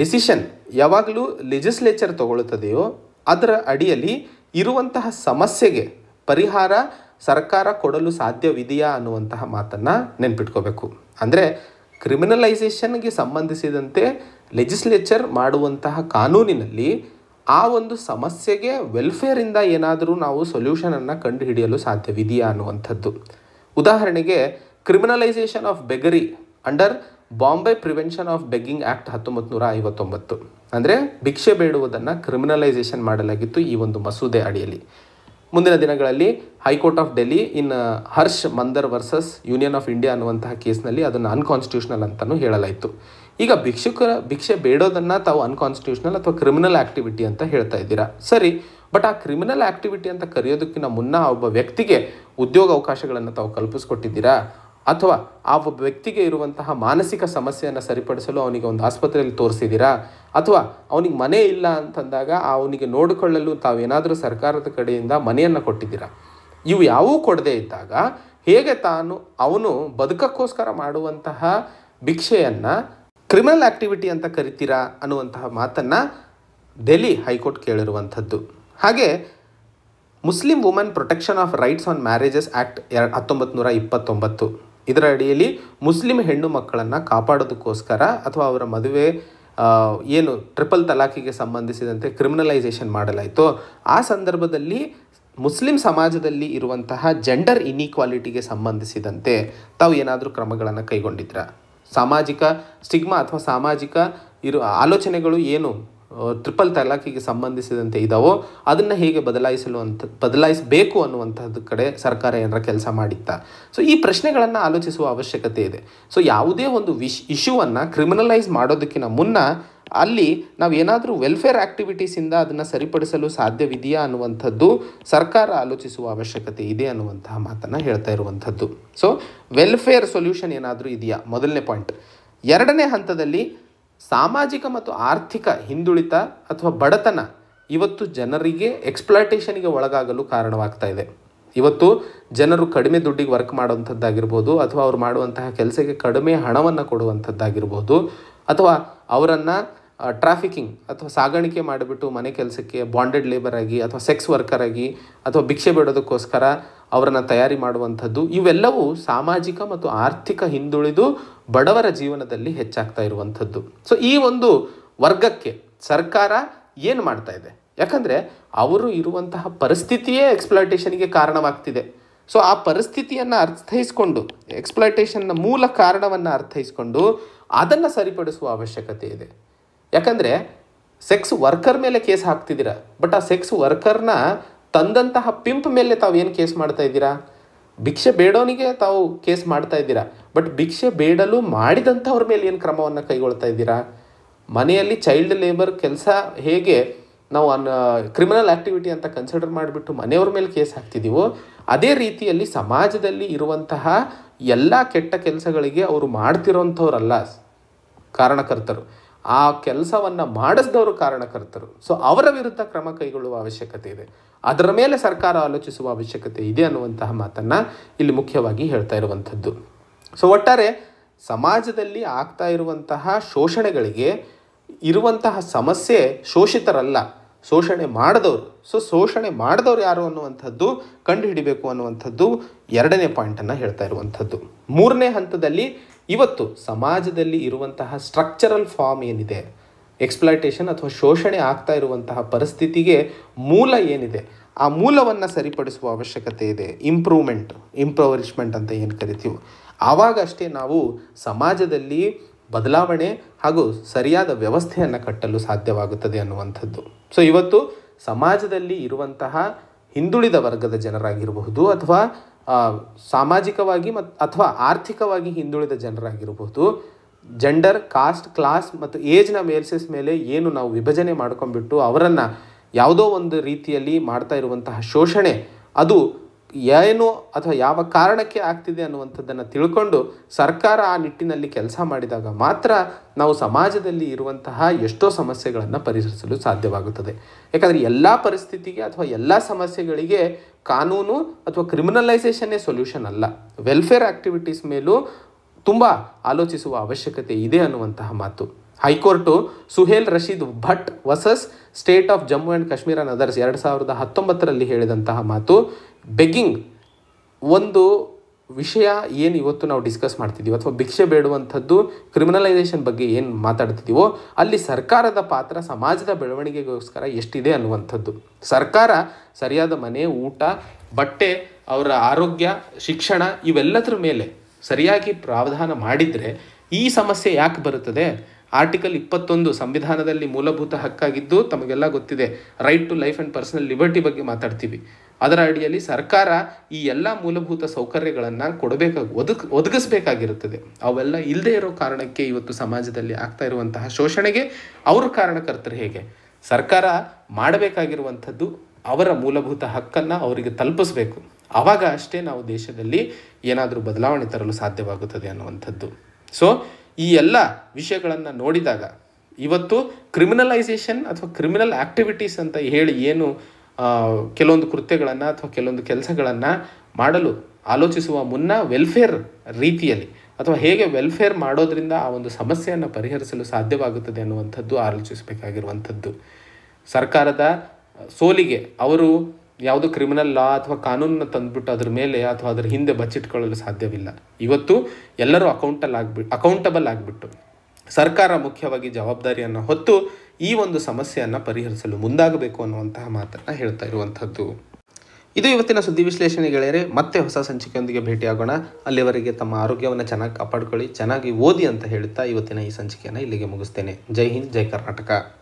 ಡಿಸಿಷನ್ ಯಾವಾಗಲೂ ಲೆಜಿಸ್ಲೇಚರ್ ತಗೊಳ್ಳುತ್ತದೆಯೋ ಅದರ ಅಡಿಯಲ್ಲಿ ಇರುವಂತಹ ಸಮಸ್ಯೆಗೆ ಪರಿಹಾರ ಸರ್ಕಾರ ಕೊಡಲು ಸಾಧ್ಯವಿದೆಯಾ ಅನ್ನುವಂತಹ ಮಾತನ್ನು ನೆನ್ಪಿಟ್ಕೋಬೇಕು ಅಂದರೆ ಕ್ರಿಮಿನಲೈಸೇಷನ್ಗೆ ಸಂಬಂಧಿಸಿದಂತೆ ಲೆಜಿಸ್ಲೇಚರ್ ಮಾಡುವಂತಹ ಕಾನೂನಿನಲ್ಲಿ ಆ ಒಂದು ಸಮಸ್ಯೆಗೆ ವೆಲ್ಫೇರಿಂದ ಏನಾದರೂ ನಾವು ಸೊಲ್ಯೂಷನನ್ನು ಕಂಡುಹಿಡಿಯಲು ಸಾಧ್ಯವಿದೆಯಾ ಅನ್ನುವಂಥದ್ದು ಉದಾಹರಣೆಗೆ criminalisation of beggary under Bombay prevention of begging act ಹತ್ತೊಂಬತ್ತು ನೂರ ಐವತ್ತೊಂಬತ್ತು ಅಂದರೆ ಭಿಕ್ಷೆ ಬೇಡುವುದನ್ನು ಕ್ರಿಮಿನಲೈಸೇಷನ್ ಮಾಡಲಾಗಿತ್ತು ಈ ಒಂದು ಮಸೂದೆ ಅಡಿಯಲ್ಲಿ ಮುಂದಿನ ದಿನಗಳಲ್ಲಿ high court of Delhi in Harsh Mander versus union of India ಅನ್ನುವಂತಹ ಕೇಸ್ನಲ್ಲಿ ಅದನ್ನು ಅನ್ಕಾನ್ಸ್ಟಿಟ್ಯೂಷನಲ್ ಅಂತಲೂ ಹೇಳಲಾಯಿತು ಈಗ ಭಿಕ್ಷುಕರ ಭಿಕ್ಷೆ ಬೇಡೋದನ್ನು ತಾವು ಅನ್ಕಾನ್ಸ್ಟಿಟ್ಯೂಷನಲ್ ಅಥವಾ ಕ್ರಿಮಿನಲ್ ಆ್ಯಕ್ಟಿವಿಟಿ ಅಂತ ಹೇಳ್ತಾ ಇದ್ದೀರಾ ಸರಿ ಬಟ್ ಆ ಕ್ರಿಮಿನಲ್ ಆ್ಯಕ್ಟಿವಿಟಿ ಅಂತ ಕರೆಯೋದಕ್ಕಿಂತ ಮುನ್ನ ಒಬ್ಬ ವ್ಯಕ್ತಿಗೆ ಉದ್ಯೋಗ ಅವಕಾಶಗಳನ್ನು ತಾವು ಕಲ್ಪಿಸ್ಕೊಟ್ಟಿದ್ದೀರಾ ಅಥವಾ ಆ ಒಬ್ಬ ವ್ಯಕ್ತಿಗೆ ಇರುವಂತಹ ಮಾನಸಿಕ ಸಮಸ್ಯೆಯನ್ನು ಸರಿಪಡಿಸಲು ಅವನಿಗೆ ಒಂದು ಆಸ್ಪತ್ರೆಯಲ್ಲಿ ತೋರಿಸಿದ್ದೀರಾ ಅಥವಾ ಅವನಿಗೆ ಮನೆ ಇಲ್ಲ ಅಂತಂದಾಗ ಅವನಿಗೆ ನೋಡಿಕೊಳ್ಳಲು ತಾವೇನಾದರೂ ಸರ್ಕಾರದ ಕಡೆಯಿಂದ ಮನೆಯನ್ನು ಕೊಟ್ಟಿದ್ದೀರಾ ಇವು ಯಾವೂ ಕೊಡದೇ ಇದ್ದಾಗ ಹೇಗೆ ತಾನು ಅವನು ಬದುಕಕ್ಕೋಸ್ಕರ ಮಾಡುವಂತಹ ಭಿಕ್ಷೆಯನ್ನು ಕ್ರಿಮಿನಲ್ ಆ್ಯಕ್ಟಿವಿಟಿ ಅಂತ ಕರಿತೀರಾ ಅನ್ನುವಂತಹ ಮಾತನ್ನು ಡೆಲ್ಲಿ ಹೈಕೋರ್ಟ್ ಕೇಳಿರುವಂಥದ್ದು ಹಾಗೆ Muslim women protection of rights on marriages act ಎರಡು ಹತ್ತೊಂಬತ್ತು ನೂರ ಇಪ್ಪತ್ತೊಂಬತ್ತು ಇದರ ಅಡಿಯಲ್ಲಿ ಮುಸ್ಲಿಂ ಹೆಣ್ಣು ಮಕ್ಕಳನ್ನು ಕಾಪಾಡೋದಕ್ಕೋಸ್ಕರ ಅಥವಾ ಅವರ ಮದುವೆ ಏನು ಟ್ರಿಪಲ್ ತಲಾಖಿಗೆ ಸಂಬಂಧಿಸಿದಂತೆ ಕ್ರಿಮಿನಲೈಸೇಷನ್ ಮಾಡಲಾಯಿತು ಆ ಸಂದರ್ಭದಲ್ಲಿ ಮುಸ್ಲಿಂ ಸಮಾಜದಲ್ಲಿ ಇರುವಂತಹ ಜೆಂಡರ್ ಇನ್ಇಕ್ವಾಲಿಟಿಗೆ ಸಂಬಂಧಿಸಿದಂತೆ ತಾವು ಏನಾದರೂ ಕ್ರಮಗಳನ್ನು ಕೈಗೊಂಡಿದ್ರ ಸಾಮಾಜಿಕ ಸ್ಟಿಗ್ಮಾ ಅಥವಾ ಸಾಮಾಜಿಕ ಇರು ಆಲೋಚನೆಗಳು ಏನು ಟ್ರಿಪಲ್ ತಲಾಖಿಗೆ ಸಂಬಂಧಿಸಿದಂತೆ ಇದ್ದಾವೋ ಅದನ್ನು ಹೇಗೆ ಬದಲಾಯಿಸಲು ಅಂತ ಬದಲಾಯಿಸಬೇಕು ಅನ್ನುವಂಥದ್ದು ಕಡೆ ಸರ್ಕಾರ ಏನಾರ ಕೆಲಸ ಮಾಡಿತ್ತಾ ಸೊ ಈ ಪ್ರಶ್ನೆಗಳನ್ನು ಆಲೋಚಿಸುವ ಅವಶ್ಯಕತೆ ಇದೆ ಸೊ ಯಾವುದೇ ಒಂದು ವಿಶ್ ಇಶ್ಯೂವನ್ನು ಕ್ರಿಮಿನಲೈಸ್ ಮಾಡೋದಕ್ಕಿಂತ ಮುನ್ನ ಅಲ್ಲಿ ನಾವು ಏನಾದರೂ ವೆಲ್ಫೇರ್ ಆ್ಯಕ್ಟಿವಿಟೀಸಿಂದ ಅದನ್ನು ಸರಿಪಡಿಸಲು ಸಾಧ್ಯವಿದೆಯಾ ಅನ್ನುವಂಥದ್ದು ಸರ್ಕಾರ ಆಲೋಚಿಸುವ ಅವಶ್ಯಕತೆ ಇದೆ ಅನ್ನುವಂತಹ ಮಾತನ್ನು ಹೇಳ್ತಾ ಇರುವಂಥದ್ದು ಸೊ ವೆಲ್ಫೇರ್ ಸೊಲ್ಯೂಷನ್ ಏನಾದರೂ ಇದೆಯಾ ಮೊದಲನೇ ಪಾಯಿಂಟ್ ಎರಡನೇ ಹಂತದಲ್ಲಿ ಸಾಮಾಜಿಕ ಮತ್ತು ಆರ್ಥಿಕ ಹಿಂದುಳಿತ ಅಥವಾ ಬಡತನ ಇವತ್ತು ಜನರಿಗೆ ಎಕ್ಸ್ಪ್ಲಾಟೇಷನ್ಗೆ ಒಳಗಾಗಲು ಕಾರಣವಾಗ್ತಾ ಇದೆ ಇವತ್ತು ಜನರು ಕಡಿಮೆ ದುಡ್ಡಿಗೆ ವರ್ಕ್ ಮಾಡುವಂಥದ್ದಾಗಿರ್ಬೋದು ಅಥವಾ ಅವ್ರು ಮಾಡುವಂತಹ ಕೆಲಸಕ್ಕೆ ಕಡಿಮೆ ಹಣವನ್ನು ಕೊಡುವಂಥದ್ದಾಗಿರ್ಬೋದು ಅಥವಾ ಅವರನ್ನು ಟ್ರಾಫಿಕಿಂಗ್ ಅಥವಾ ಸಾಗಾಣಿಕೆ ಮಾಡಿಬಿಟ್ಟು ಮನೆ ಕೆಲಸಕ್ಕೆ ಬಾಂಡೆಡ್ ಲೇಬರ್ ಆಗಿ ಅಥವಾ ಸೆಕ್ಸ್ ವರ್ಕರ್ ಆಗಿ ಅಥವಾ ಭಿಕ್ಷೆ ಬಿಡೋದಕ್ಕೋಸ್ಕರ ಅವರನ್ನು ತಯಾರಿ ಮಾಡುವಂಥದ್ದು ಇವೆಲ್ಲವೂ ಸಾಮಾಜಿಕ ಮತ್ತು ಆರ್ಥಿಕ ಹಿಂದುಳಿದು ಬಡವರ ಜೀವನದಲ್ಲಿ ಹೆಚ್ಚಾಗ್ತಾ ಇರುವಂಥದ್ದು ಸೊ ಈ ಒಂದು ವರ್ಗಕ್ಕೆ ಸರ್ಕಾರ ಏನು ಮಾಡ್ತಾ ಇದೆ ಯಾಕಂದರೆ ಅವರು ಇರುವಂತಹ ಪರಿಸ್ಥಿತಿಯೇ ಎಕ್ಸ್ಪ್ಲಾಯ್ಟೇಷನ್ಗೆ ಕಾರಣವಾಗ್ತಿದೆ ಸೊ ಆ ಪರಿಸ್ಥಿತಿಯನ್ನು ಅರ್ಥೈಸ್ಕೊಂಡು ಎಕ್ಸ್ಪ್ಲಾಯ್ಟೇಷನ್ನ ಮೂಲ ಕಾರಣವನ್ನು ಅರ್ಥೈಸ್ಕೊಂಡು ಅದನ್ನು ಸರಿಪಡಿಸುವ ಅವಶ್ಯಕತೆ ಇದೆ ಯಾಕಂದರೆ ಸೆಕ್ಸ್ ವರ್ಕರ್ ಮೇಲೆ ಕೇಸ್ ಹಾಕ್ತಿದ್ದೀರಾ ಬಟ್ ಆ ಸೆಕ್ಸ್ ವರ್ಕರ್ನ ತಂದಂತಹ ಪಿಂಪ್ ಮೇಲೆ ತಾವು ಏನು ಕೇಸ್ ಮಾಡ್ತಾ ಇದ್ದೀರಾ ಭಿಕ್ಷೆ ಬೇಡೋನಿಗೆ ತಾವು ಕೇಸ್ ಮಾಡ್ತಾ ಇದ್ದೀರಾ ಬಟ್ ಭಿಕ್ಷೆ ಬೇಡಲು ಮಾಡಿದಂಥವ್ರ ಮೇಲೆ ಏನು ಕ್ರಮವನ್ನು ಕೈಗೊಳ್ತಾ ಇದ್ದೀರಾ ಮನೆಯಲ್ಲಿ ಚೈಲ್ಡ್ ಲೇಬರ್ ಕೆಲಸ ಹೇಗೆ ನಾವು ಅನ್ ಕ್ರಿಮಿನಲ್ ಆ್ಯಕ್ಟಿವಿಟಿ ಅಂತ ಕನ್ಸಿಡರ್ ಮಾಡಿಬಿಟ್ಟು ಮನೆಯವ್ರ ಮೇಲೆ ಕೇಸ್ ಹಾಕ್ತಿದ್ದೀವೋ ಅದೇ ರೀತಿಯಲ್ಲಿ ಸಮಾಜದಲ್ಲಿ ಇರುವಂತಹ ಎಲ್ಲ ಕೆಟ್ಟ ಕೆಲಸಗಳಿಗೆ ಅವರು ಮಾಡ್ತಿರೋಂಥವ್ರಲ್ಲ ಕಾರಣಕರ್ತರು ಆ ಕೆಲಸವನ್ನು ಮಾಡಿಸ್ದವರು ಕಾರಣಕರ್ತರು ಸೊ ಅವರ ವಿರುದ್ಧ ಕ್ರಮ ಕೈಗೊಳ್ಳುವ ಅವಶ್ಯಕತೆ ಇದೆ ಅದರ ಮೇಲೆ ಸರ್ಕಾರ ಆಲೋಚಿಸುವ ಅವಶ್ಯಕತೆ ಇದೆ ಅನ್ನುವಂತಹ ಮಾತನ್ನು ಇಲ್ಲಿ ಮುಖ್ಯವಾಗಿ ಹೇಳ್ತಾ ಇರುವಂಥದ್ದು ಸೊ ಒಟ್ಟಾರೆ ಸಮಾಜದಲ್ಲಿ ಆಗ್ತಾ ಇರುವಂತಹ ಶೋಷಣೆಗಳಿಗೆ ಇರುವಂತಹ ಸಮಸ್ಯೆ ಶೋಷಿತರಲ್ಲ ಶೋಷಣೆ ಮಾಡಿದವರು ಸೊ ಶೋಷಣೆ ಮಾಡಿದವರು ಯಾರು ಅನ್ನುವಂಥದ್ದು ಕಂಡುಹಿಡಿಬೇಕು ಅನ್ನುವಂಥದ್ದು ಎರಡನೇ ಪಾಯಿಂಟನ್ನು ಹೇಳ್ತಾ ಇರುವಂಥದ್ದು ಮೂರನೇ ಹಂತದಲ್ಲಿ ಇವತ್ತು ಸಮಾಜದಲ್ಲಿ ಇರುವಂತಹ ಸ್ಟ್ರಕ್ಚರಲ್ ಫಾರ್ಮ್ ಏನಿದೆ ಎಕ್ಸ್ಪ್ಲೈಟೇಷನ್ ಅಥವಾ ಶೋಷಣೆ ಆಗ್ತಾ ಇರುವಂತಹ ಪರಿಸ್ಥಿತಿಗೆ ಮೂಲ ಏನಿದೆ ಆ ಮೂಲವನ್ನು ಸರಿಪಡಿಸುವ ಅವಶ್ಯಕತೆ ಇದೆ ಇಂಪ್ರೂವ್ಮೆಂಟ್ ಇಂಪ್ರವರಿಶ್ಮೆಂಟ್ ಅಂತ ಏನು ಕರಿತೀವಿ ಆವಾಗಷ್ಟೇ ನಾವು ಸಮಾಜದಲ್ಲಿ ಬದಲಾವಣೆ ಹಾಗೂ ಸರಿಯಾದ ವ್ಯವಸ್ಥೆಯನ್ನು ಕಟ್ಟಲು ಸಾಧ್ಯವಾಗುತ್ತದೆ ಅನ್ನುವಂಥದ್ದು ಸೊ ಇವತ್ತು ಸಮಾಜದಲ್ಲಿ ಇರುವಂತಹ ಹಿಂದುಳಿದ ವರ್ಗದ ಜನರಾಗಿರಬಹುದು ಅಥವಾ ಸಾಮಾಜಿಕವಾಗಿ ಮತ್ತು ಅಥವಾ ಆರ್ಥಿಕವಾಗಿ ಹಿಂದುಳಿದ ಜನರಾಗಿರಬಹುದು ಜೆಂಡರ್ ಕಾಸ್ಟ್ ಕ್ಲಾಸ್ ಮತ್ತು ಏಜ್ನ ಮೇಲ್ಸಸ್ ಮೇಲೆ ಏನು ನಾವು ವಿಭಜನೆ ಮಾಡ್ಕೊಂಡ್ಬಿಟ್ಟು ಅವರನ್ನು ಯಾವುದೋ ಒಂದು ರೀತಿಯಲ್ಲಿ ಮಾಡ್ತಾ ಇರುವಂತಹ ಶೋಷಣೆ ಅದು ಏನು ಅಥವಾ ಯಾವ ಕಾರಣಕ್ಕೆ ಆಗ್ತಿದೆ ಅನ್ನುವಂಥದ್ದನ್ನು ತಿಳ್ಕೊಂಡು ಸರ್ಕಾರ ಆ ನಿಟ್ಟಿನಲ್ಲಿ ಕೆಲಸ ಮಾಡಿದಾಗ ಮಾತ್ರ ನಾವು ಸಮಾಜದಲ್ಲಿ ಇರುವಂತಹ ಎಷ್ಟೋ ಸಮಸ್ಯೆಗಳನ್ನು ಪರಿಹರಿಸಲು ಸಾಧ್ಯವಾಗುತ್ತದೆ ಯಾಕಂದರೆ ಎಲ್ಲ ಪರಿಸ್ಥಿತಿಗೆ ಅಥವಾ ಎಲ್ಲ ಸಮಸ್ಯೆಗಳಿಗೆ ಕಾನೂನು ಅಥವಾ ಕ್ರಿಮಿನಲೈಸೇಷನ್ನೇ ಸೊಲ್ಯೂಷನ್ ಅಲ್ಲ ವೆಲ್ಫೇರ್ ಆ್ಯಕ್ಟಿವಿಟೀಸ್ ಮೇಲೂ ತುಂಬ ಆಲೋಚಿಸುವ ಅವಶ್ಯಕತೆ ಇದೆ ಅನ್ನುವಂತಹ ಮಾತು high court Suhail Rashid Bhat versus state of Jammu and Kashmir others ಎರಡು ಸಾವಿರದ ಹತ್ತೊಂಬತ್ತರಲ್ಲಿ ಹೇಳಿದಂತಹ ಮಾತು ಬೆಗ್ಗಿಂಗ್ ಒಂದು ವಿಷಯ ಏನು ಇವತ್ತು ನಾವು ಡಿಸ್ಕಸ್ ಮಾಡ್ತಿದ್ದೀವಿ ಅಥವಾ ಭಿಕ್ಷೆ ಬೇಡುವಂಥದ್ದು ಕ್ರಿಮಿನಲೈಸೇಷನ್ ಬಗ್ಗೆ ಏನು ಮಾತಾಡ್ತಿದ್ದೀವೋ ಅಲ್ಲಿ ಸರ್ಕಾರದ ಪಾತ್ರ ಸಮಾಜದ ಬೆಳವಣಿಗೆಗೋಸ್ಕರ ಎಷ್ಟಿದೆ ಅನ್ನುವಂಥದ್ದು ಸರ್ಕಾರ ಸರಿಯಾದ ಮನೆ ಊಟ ಬಟ್ಟೆ ಅವರ ಆರೋಗ್ಯ ಶಿಕ್ಷಣ ಇವೆಲ್ಲದರ ಮೇಲೆ ಸರಿಯಾಗಿ ಪ್ರಾವಧಾನ ಮಾಡಿದರೆ ಈ ಸಮಸ್ಯೆ ಯಾಕೆ ಬರುತ್ತದೆ ಆರ್ಟಿಕಲ್ ಇಪ್ಪತ್ತೊಂದು ಸಂವಿಧಾನದಲ್ಲಿ ಮೂಲಭೂತ ಹಕ್ಕಾಗಿದ್ದು ತಮಗೆಲ್ಲ ಗೊತ್ತಿದೆ right to life and personal liberty ಬಗ್ಗೆ ಮಾತಾಡ್ತೀವಿ ಅದರ ಅಡಿಯಲ್ಲಿ ಸರ್ಕಾರ ಈ ಎಲ್ಲ ಮೂಲಭೂತ ಸೌಕರ್ಯಗಳನ್ನು ಕೊಡಬೇಕಾಗ ಒದಗಿಸಬೇಕಾಗಿರುತ್ತದೆ ಒದಗಿಸ್ಬೇಕಾಗಿರುತ್ತದೆ ಅವೆಲ್ಲ ಇಲ್ಲದೇ ಇರೋ ಕಾರಣಕ್ಕೆ ಇವತ್ತು ಸಮಾಜದಲ್ಲಿ ಆಗ್ತಾ ಇರುವಂತಹ ಶೋಷಣೆಗೆ ಅವರು ಕಾರಣಕರ್ತರು ಹೇಗೆ ಸರ್ಕಾರ ಮಾಡಬೇಕಾಗಿರುವಂಥದ್ದು ಅವರ ಮೂಲಭೂತ ಹಕ್ಕನ್ನು ಅವರಿಗೆ ತಲುಪಿಸಬೇಕು ಆವಾಗ ಅಷ್ಟೇ ನಾವು ದೇಶದಲ್ಲಿ ಏನಾದರೂ ಬದಲಾವಣೆ ತರಲು ಸಾಧ್ಯವಾಗುತ್ತದೆ ಅನ್ನುವಂಥದ್ದು ಸೊ ಈ ಎಲ್ಲ ವಿಷಯಗಳನ್ನು ನೋಡಿದಾಗ ಇವತ್ತು ಕ್ರಿಮಿನಲೈಸೇಷನ್ ಅಥವಾ ಕ್ರಿಮಿನಲ್ ಆ್ಯಕ್ಟಿವಿಟೀಸ್ ಅಂತ ಹೇಳಿ ಏನು ಕೆಲವೊಂದು ಕೃತ್ಯಗಳನ್ನು ಅಥವಾ ಕೆಲವೊಂದು ಕೆಲಸಗಳನ್ನು ಮಾಡಲು ಆಲೋಚಿಸುವ ಮುನ್ನ ವೆಲ್ಫೇರ್ ರೀತಿಯಲ್ಲಿ ಅಥವಾ ಹೇಗೆ ವೆಲ್ಫೇರ್ ಮಾಡೋದರಿಂದ ಆ ಒಂದು ಸಮಸ್ಯೆಯನ್ನು ಪರಿಹರಿಸಲು ಸಾಧ್ಯವಾಗುತ್ತದೆ ಅನ್ನುವಂಥದ್ದು ಆಲೋಚಿಸಬೇಕಾಗಿರುವಂಥದ್ದು ಸರ್ಕಾರದ ಸೋಲಿಗೆ ಅವರು ಯಾವುದು ಕ್ರಿಮಿನಲ್ ಲಾ ಅಥವಾ ಕಾನೂನನ್ನು ತಂದುಬಿಟ್ಟು ಅದರ ಮೇಲೆ ಅಥವಾ ಅದರ ಹಿಂದೆ ಬಚ್ಚಿಟ್ಕೊಳ್ಳಲು ಸಾಧ್ಯವಿಲ್ಲ ಇವತ್ತು ಎಲ್ಲರೂ ಅಕೌಂಟಲ್ ಆಗ್ಬಿ ಅಕೌಂಟಬಲ್ ಆಗಿಬಿಟ್ಟು ಸರ್ಕಾರ ಮುಖ್ಯವಾಗಿ ಜವಾಬ್ದಾರಿಯನ್ನು ಹೊತ್ತು ಈ ಒಂದು ಸಮಸ್ಯೆಯನ್ನು ಪರಿಹರಿಸಲು ಮುಂದಾಗಬೇಕು ಅನ್ನುವಂತಹ ಮಾತನ್ನು ಹೇಳ್ತಾ ಇರುವಂಥದ್ದು ಇದು ಇವತ್ತಿನ ಸುದ್ದಿ ವಿಶ್ಲೇಷಣೆ ಗೆಳೆಯರೆ ಮತ್ತೆ ಹೊಸ ಸಂಚಿಕೆಯೊಂದಿಗೆ ಭೇಟಿಯಾಗೋಣ ಅಲ್ಲಿವರೆಗೆ ತಮ್ಮ ಆರೋಗ್ಯವನ್ನು ಚೆನ್ನಾಗಿ ಕಾಪಾಡಿಕೊಳ್ಳಿ ಚೆನ್ನಾಗಿ ಓದಿ ಅಂತ ಹೇಳುತ್ತಾ ಇವತ್ತಿನ ಈ ಸಂಚಿಕೆಯನ್ನು ಇಲ್ಲಿಗೆ ಮುಗಿಸ್ತೇನೆ ಜೈ ಹಿಂದ್ ಜೈ ಕರ್ನಾಟಕ